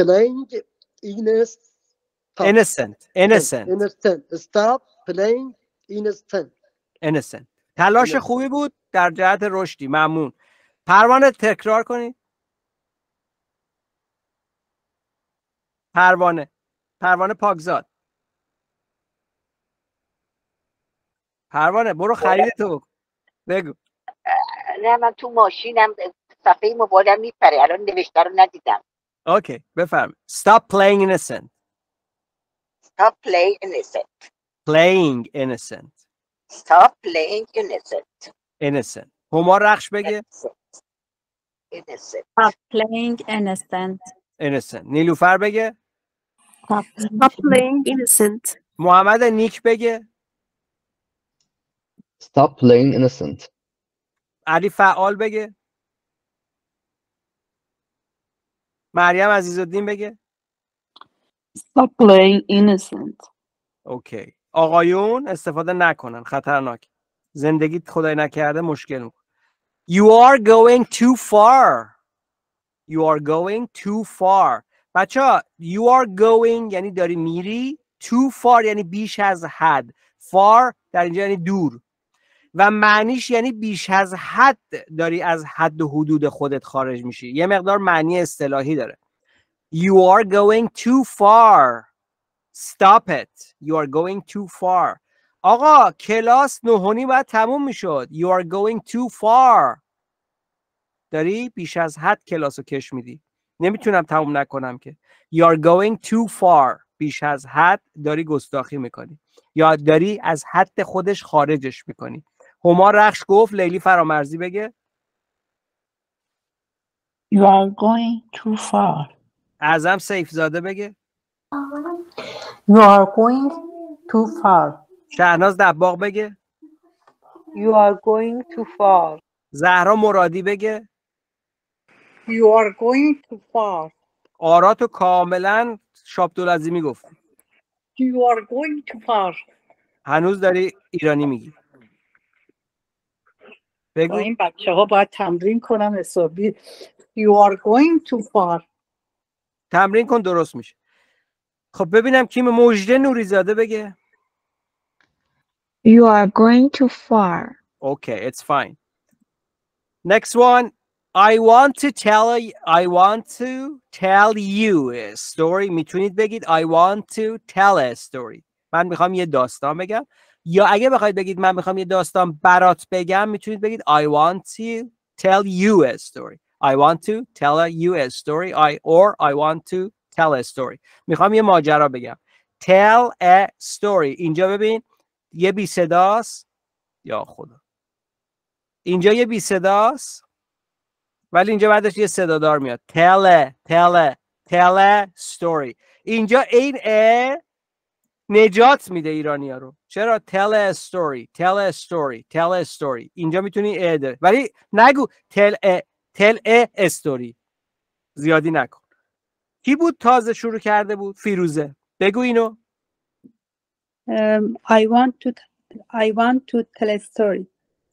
playing innocent innocent innocent stop playing innocent innocent تلاش بله. خوبی بود در جهت رشدی ممنون پروانه تکرار کنید پروانه پروانه پاکزاد پروانه برو بله. خرید تو بگو نه من تو ماشینم صفحه موبایلم میپره الان نوشته رو ندیدم اوکی بفرم stop playing innocent stop playing innocent playing innocent stop playing innocent innocent هما رخش بگه innocent stop playing innocent innocent نیلوفر بگه stop playing innocent محمد نیک بگه stop playing innocent علی فعال بگه مریم عزیز الدین بگه stop playing innocent اوکی آقایون استفاده نکنن خطرناک زندگی خدای نکرده مشکل You are going too far You are going too far بچه ها You are going یعنی داری میری Too far یعنی بیش از حد Far در اینجا یعنی دور و معنیش یعنی بیش از حد داری از حد و حدود خودت خارج میشی یه مقدار معنی اصطلاحی داره You are going too far Stop it. You are going too far. آقا کلاس نهونی باید تموم میشد. You are going too far. داری بیش از حد کلاس رو کش میدی. نمیتونم تموم نکنم که. You are going too far. بیش از حد داری گستاخی میکنی. یا داری از حد خودش خارجش میکنی. هما رخش گفت لیلی فرامرزی بگه. You are going too far. ازم سیف زاده بگه. You are going too far. شهناز دباغ بگه. You are going too far. زهرا مرادی بگه. You are going too far. آراتو کاملا ازی گفت. You are going too far. هنوز داری ایرانی میگی. بگو. این بچه ها باید تمرین کنم حسابی. You are going too far. تمرین کن درست میشه. خب ببینم کی مجده نوری زاده بگه You are going too far. Okay, it's fine. Next one. I want to tell I want to tell you a story. میتونید بگید I want to tell a story. من میخوام یه داستان بگم یا اگه بخواید بگید من میخوام یه داستان برات بگم میتونید بگید I want to tell you a story. I want to tell you a story. I or I want to tell a story میخوام یه ماجرا بگم tell a story اینجا ببین یه بی صداست یا خدا اینجا یه بی صداست ولی اینجا بعدش یه صدادار میاد tell a tell a tell a story اینجا این ا نجات میده ها رو چرا tell a story tell a story tell a story اینجا میتونی ا ولی نگو tell a tell a story زیادی نکن کی بود تازه شروع کرده بود فیروزه بگو اینو um, I want to I want to tell a story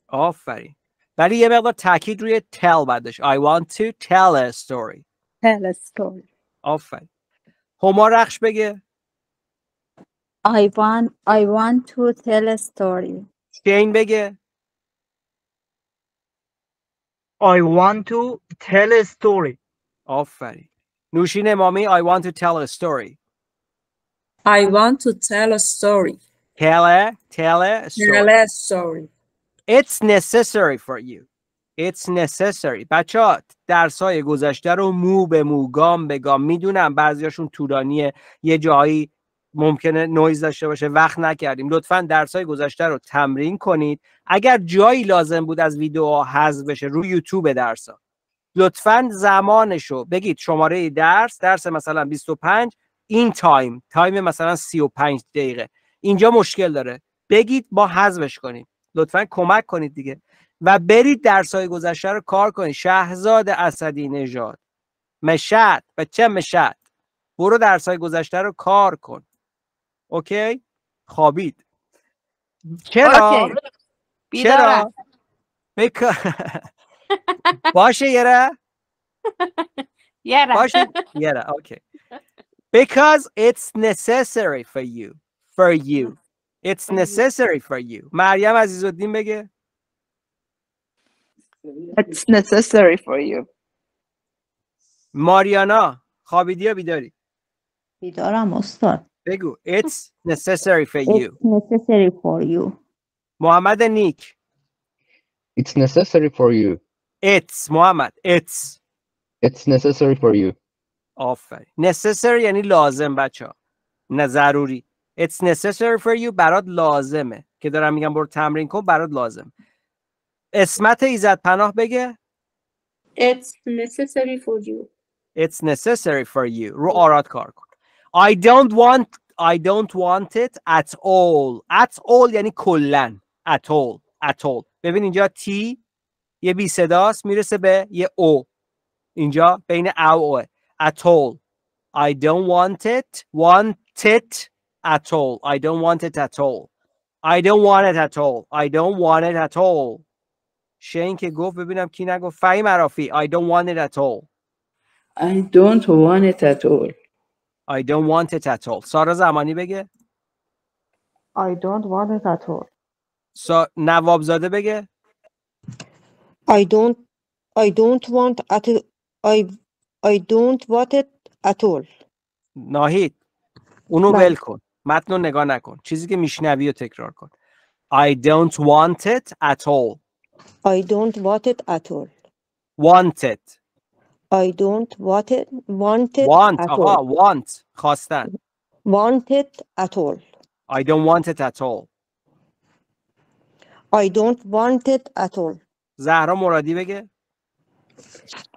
آفرین ولی یه مقدار تاکید روی tell بعدش I want to tell a story tell a story آفرین هما رخش بگه I want I want to tell a story. شین بگه I want to tell a story. آفرین. نوشین مامی I want to tell a story I want to tell a story Tell a, tell a story Tell a story It's necessary for you It's necessary بچه ها درس های گذشته رو مو به مو گام به گام میدونم بعضیاشون طولانیه یه جایی ممکنه نویز داشته باشه وقت نکردیم لطفا درس های گذشته رو تمرین کنید اگر جایی لازم بود از ویدیو حذف بشه روی یوتیوب درس ها لطفا زمانشو بگید شماره درس درس مثلا 25 این تایم تایم مثلا 35 دقیقه اینجا مشکل داره بگید با حذفش کنیم لطفا کمک کنید دیگه و برید درس های گذشته رو کار کنید شهزاد اسدی نژاد مشد و چه مشد برو درس های گذشته رو کار کن اوکی خوابید چرا اوکی. چرا (laughs) Pasha Yara. Yara. Pasha Yara. Okay. Because it's necessary for you. For you. It's necessary for you. مریم عزیزالدین بگه. It's necessary for you. ماریانا خوابیدی یا بیداری؟ بیدارم استاد. بگو It's necessary for you. It's necessary for you. محمد نیک. It's necessary for you. It's Muhammad. It's It's necessary for you. Offer. necessary any لازم بچه ها نه ضروری It's necessary for you برات لازمه که دارم میگم برو تمرین کن برات لازم اسمت ایزت پناه بگه It's necessary for you. It's necessary for you رو آراد کار کن I don't want I don't want it at all at all یعنی کلا at all at all ببین اینجا T یه بی صداست میرسه به یه او اینجا بین او او at all I don't want it want it at all I don't want it at all I don't want it at all I don't want it at all شین که گفت ببینم کی نگفت فهی مرافی I don't want it at all I don't want it at all I don't want it at all سارا زمانی بگه I don't want it at all سا... نوابزاده بگه I don't I don't want at I I don't want it at all ناهید اونو ول کن متن رو نگاه نکن چیزی که میشنوی رو تکرار کن I don't want it at all I don't want it at all want it I don't want it want it want at آقا all. want خواستن want it at all I don't want it at all I don't want it at all زهرا مرادی بگه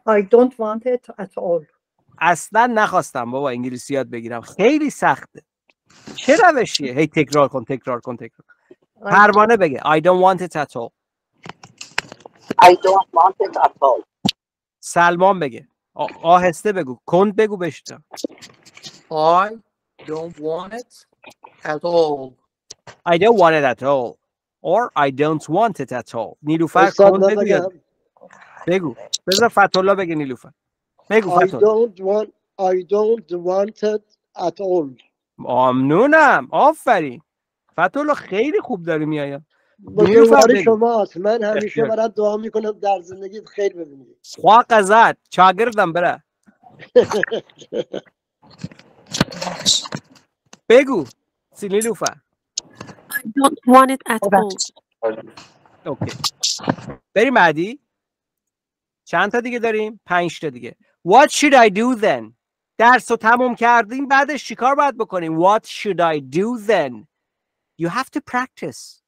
I don't want it at all اصلا نخواستم بابا انگلیسی یاد بگیرم خیلی سخته چه روشیه هی hey, تکرار کن تکرار کن تکرار پروانه بگه I don't want it at all I don't want it at all سلمان بگه آهسته بگو کند بگو بشتم I don't want it at all I don't want it at all or I don't want it at all نیلوفر کن بگو بگو بذار فتولا بگه نیلوفر بگو I don't want I don't want it at all ممنونم آفرین فتولا خیلی خوب داری میایم بزرگواری هست. من همیشه برات دعا میکنم در زندگی خیر ببینید خواه قزد چاگردم بره (laughs) بگو سی نیلوفر. don't want it at all. Okay. بریم بعدی چند تا دیگه داریم پنج تا دیگه what should I do then درس رو تموم کردیم بعدش چیکار باید بکنیم what should I do then you have to practice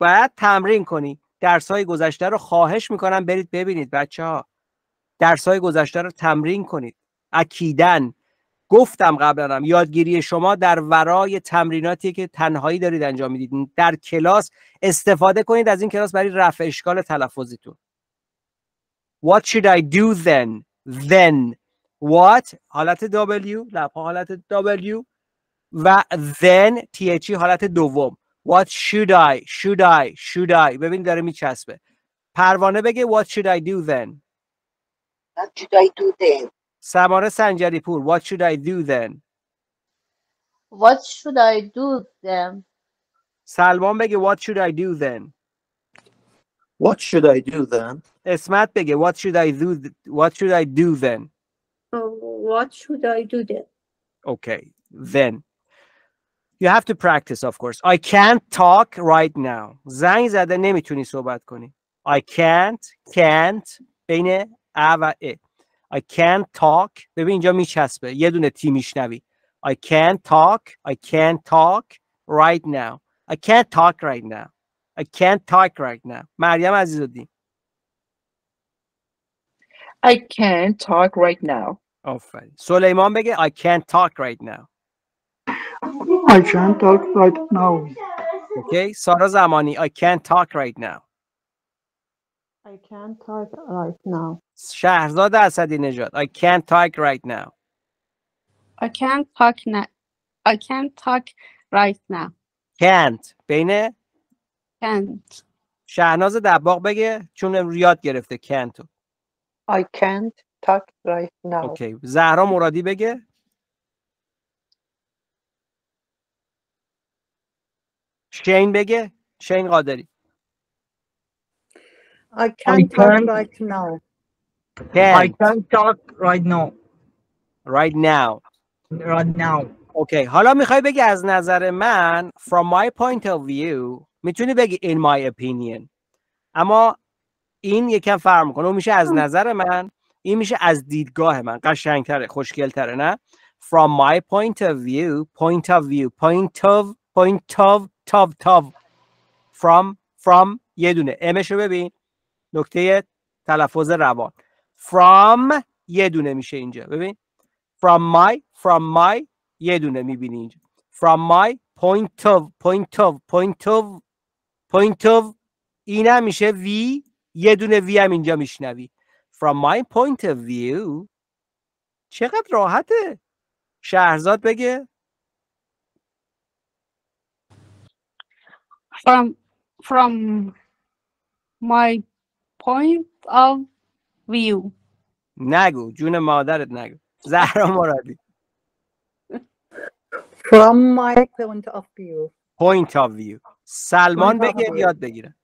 باید تمرین کنی درس های گذشته رو خواهش میکنم برید ببینید بچه ها درس های گذشته رو تمرین کنید اکیدن گفتم قبلا یادگیری شما در ورای تمریناتی که تنهایی دارید انجام میدید در کلاس استفاده کنید از این کلاس برای رفع اشکال تلفظیتون What should I do then? Then What حالت W لپا حالت W و then THE حالت دوم What should I? Should I? Should I? ببین داره میچسبه پروانه بگه What should I do then? What should I do then? Samara Sanjaripur, what should I do then? What should I do then? سلمان بگه what should I do then? What should I do then? اسمت بگه what should I do what should I do then? What should I do then? Okay, then. You have to practice of course. I can't talk right now. زنگ زده نمیتونی صحبت کنی. I can't, can't بین ا و ا. I can't talk ببین اینجا میچسبه یه دونه تی میشنوی I can't talk I can't talk right now I can't talk right now I can't talk right now مریم عزیز الدین I can't talk right now آفرین سلیمان بگه I can't talk right now I can't talk right now Okay سارا زمانی I can't talk right now I can't talk right now. شهرزاد اسدی نجات. I can't talk right now. I can't talk now. I can't talk right now. Can't بینه؟ Can't. شهناز دباغ بگه چون ریاد گرفته can't. I can't talk right now. Okay. زهرا مرادی بگه شین بگه شین قادری I can't, I can't talk right now. Can't. I can't talk right now. Right now. Right now. okay. حالا میخوای بگی از نظر من from my point of view میتونی بگی in my opinion اما این یکم فرق میکنه اون میشه از نظر من این میشه از دیدگاه من قشنگتره خوشگلتره نه from my point of view point of view point of point of top top from from یه دونه امش ببین نکته تلفظ روان from یه دونه میشه اینجا ببین from my from my یه دونه میبینی اینجا from my point of point of point of point of میشه v یه دونه وی هم اینجا میشنوی from my point of view چقدر راحته شهرزاد بگه from from my point of view نگو جون مادرت نگو زهرا مرادی from my point of view point of view سلمان بگه یاد بگیره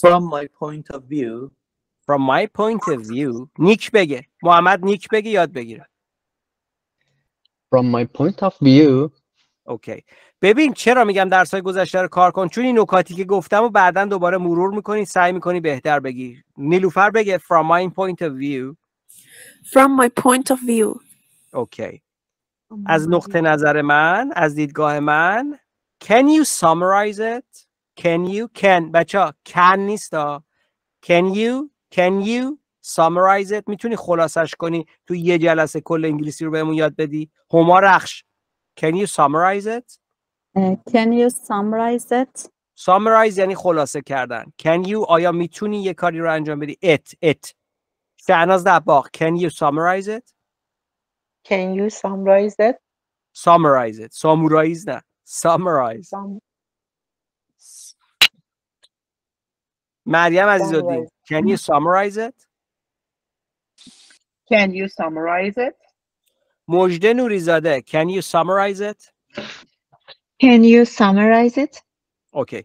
from my point of view from my point of view نیک بگه محمد نیک بگه یاد بگیره from my point of view اوکی ببین چرا میگم درسای گذشته رو کار کن چون این نکاتی که گفتم و بعدا دوباره مرور میکنی سعی میکنی بهتر بگی نیلوفر بگه from my point of view from my point of view اوکی oh از نقطه نظر من از دیدگاه من can you summarize it can you can بچه ها can نیست ها can you can you summarize it میتونی خلاصش کنی تو یه جلسه کل انگلیسی رو بهمون یاد بدی هما رخش Can you summarize it? Uh, can you summarize it? Summarize یعنی خلاصه کردن. Can you آیا میتونی یه کاری رو انجام بدی؟ It, it. شهناز دباغ. Can you summarize it? Can you summarize it? Summarize it. Summarize نه. Summarize. Sum مریم عزیزالدین. Can you summarize it? Can you summarize it? Mojde Nurizadeh, can you summarize it? Can you summarize it? Okay.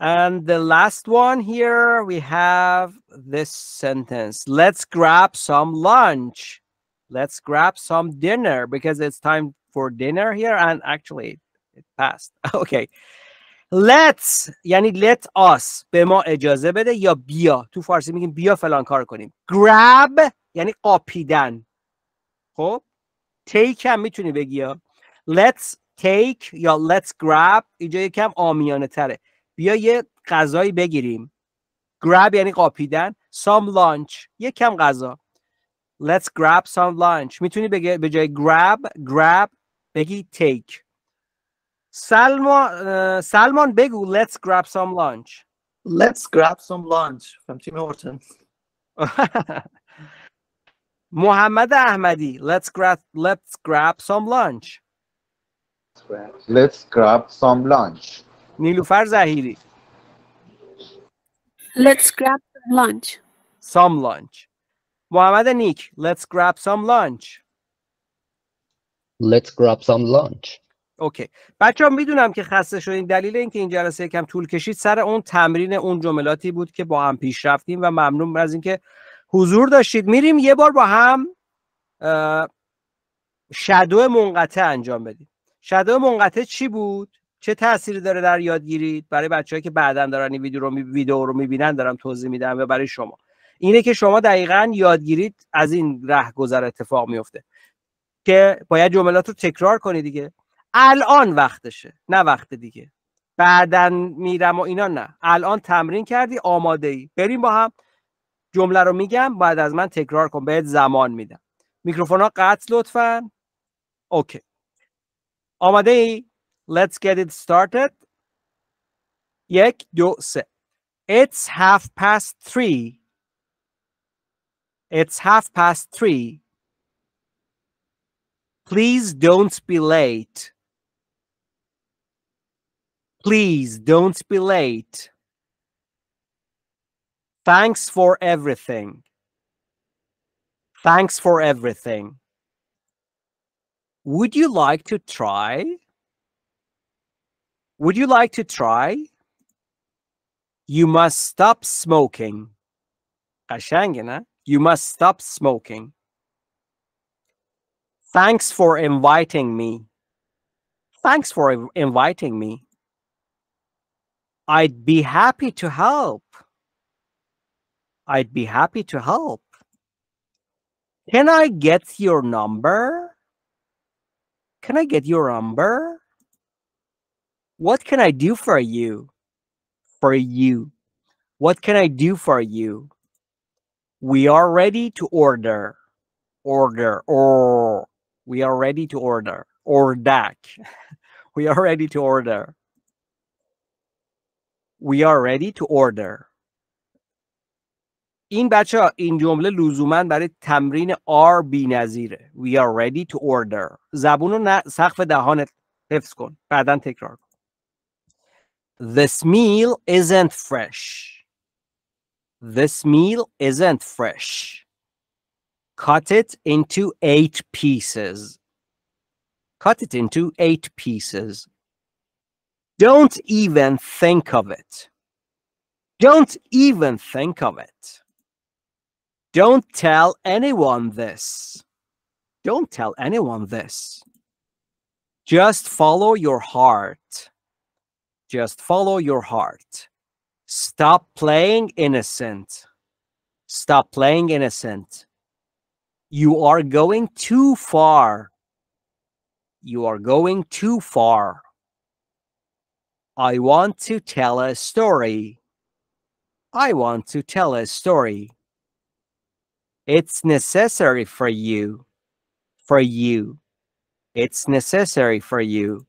And the last one here, we have this sentence. Let's grab some lunch. Let's grab some dinner because it's time for dinner here. And actually, it passed. (laughs) Okay. Let's Yani let us به ما اجازه بده یا بیا تو فارسی میگیم بیا فلان کار کنیم grab یعنی قاپیدن خب take هم میتونی بگی یا let's take یا let's grab اینجا یکم آمیانه تره بیا یه غذایی بگیریم grab یعنی قاپیدن some lunch یکم غذا let's grab some lunch میتونی بگی به جای grab grab بگی take سلمان سلمان بگو let's grab some lunch let's grab some lunch from Tim Hortons محمد احمدی let's grab let's grab some lunch let's grab some lunch نیلوفر زهیری let's grab some lunch some lunch محمد نیک let's grab some lunch let's grab some lunch اوکی okay. بچه ها میدونم که خسته شدین دلیل اینکه این جلسه یکم طول کشید سر اون تمرین اون جملاتی بود که با هم پیش رفتیم و ممنون از اینکه حضور داشتید میریم یه بار با هم شدو منقطع انجام بدیم شدو منقطع چی بود چه تأثیری داره در یادگیری برای بچههایی که بعدا دارن این ویدیو رو می... ویدیو رو میبینن دارم توضیح میدم و برای شما اینه که شما دقیقا یادگیرید از این گذر اتفاق میفته که باید جملات رو تکرار کنی دیگه الان وقتشه نه وقت دیگه بعدا میرم و اینا نه الان تمرین کردی آماده ای بریم با هم جمله رو میگم بعد از من تکرار کن بهت زمان میدم میکروفون ها قطع لطفا اوکی آماده ای Let's get it started یک دو سه It's half past three It's half past three Please don't be late Please don't be late Thanks for everything. Thanks for everything. Would you like to try? Would you like to try? You must stop smoking. Kashangina, you must stop smoking. Thanks for inviting me. Thanks for inviting me. I'd be happy to help. I'd be happy to help. Can I get your number? Can I get your number? What can I do for you? For you. What can I do for you? We are ready to order. Order. Or we are ready to order. Or DAC. (laughs) we are ready to order. We are ready to order. این بچه ها این جمله لزوما برای تمرین آر بی نظیره We are ready to order زبون رو سقف دهانت حفظ کن بعدا تکرار کن This meal isn't fresh This meal isn't fresh Cut it into eight pieces Cut it into eight pieces Don't even think of it Don't even think of it Don't tell anyone this. Don't tell anyone this. Just follow your heart. Just follow your heart. Stop playing innocent. Stop playing innocent. You are going too far. You are going too far. I want to tell a story. I want to tell a story. It's necessary for you, for you. It's necessary for you.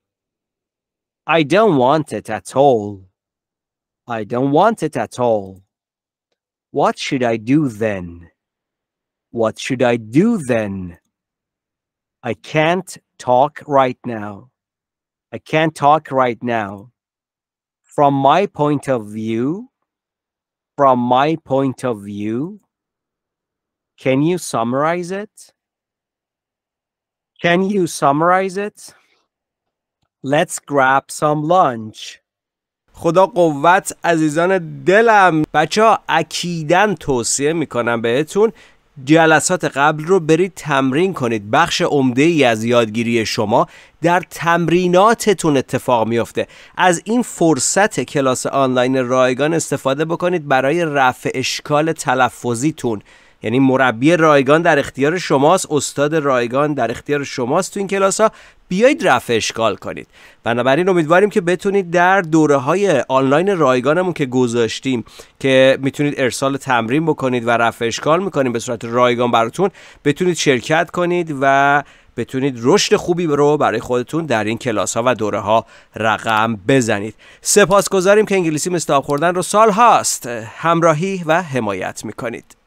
I don't want it at all. I don't want it at all. What should I do then? What should I do then? I can't talk right now. I can't talk right now. From my point of view, from my point of view, Can you summarize it? Can you summarize it? Let's grab some lunch. خدا قوت عزیزان دلم بچه ها اکیدن توصیه میکنم بهتون جلسات قبل رو برید تمرین کنید بخش عمده ای از یادگیری شما در تمریناتتون اتفاق میافته از این فرصت کلاس آنلاین رایگان استفاده بکنید برای رفع اشکال تلفظیتون یعنی مربی رایگان در اختیار شماست استاد رایگان در اختیار شماست تو این کلاس ها بیایید رفع اشکال کنید بنابراین امیدواریم که بتونید در دوره های آنلاین رایگانمون که گذاشتیم که میتونید ارسال تمرین بکنید و رفع اشکال میکنیم به صورت رایگان براتون بتونید شرکت کنید و بتونید رشد خوبی رو برای خودتون در این کلاس ها و دوره ها رقم بزنید سپاسگزاریم که انگلیسی مستاب خوردن رو سال هاست همراهی و حمایت میکنید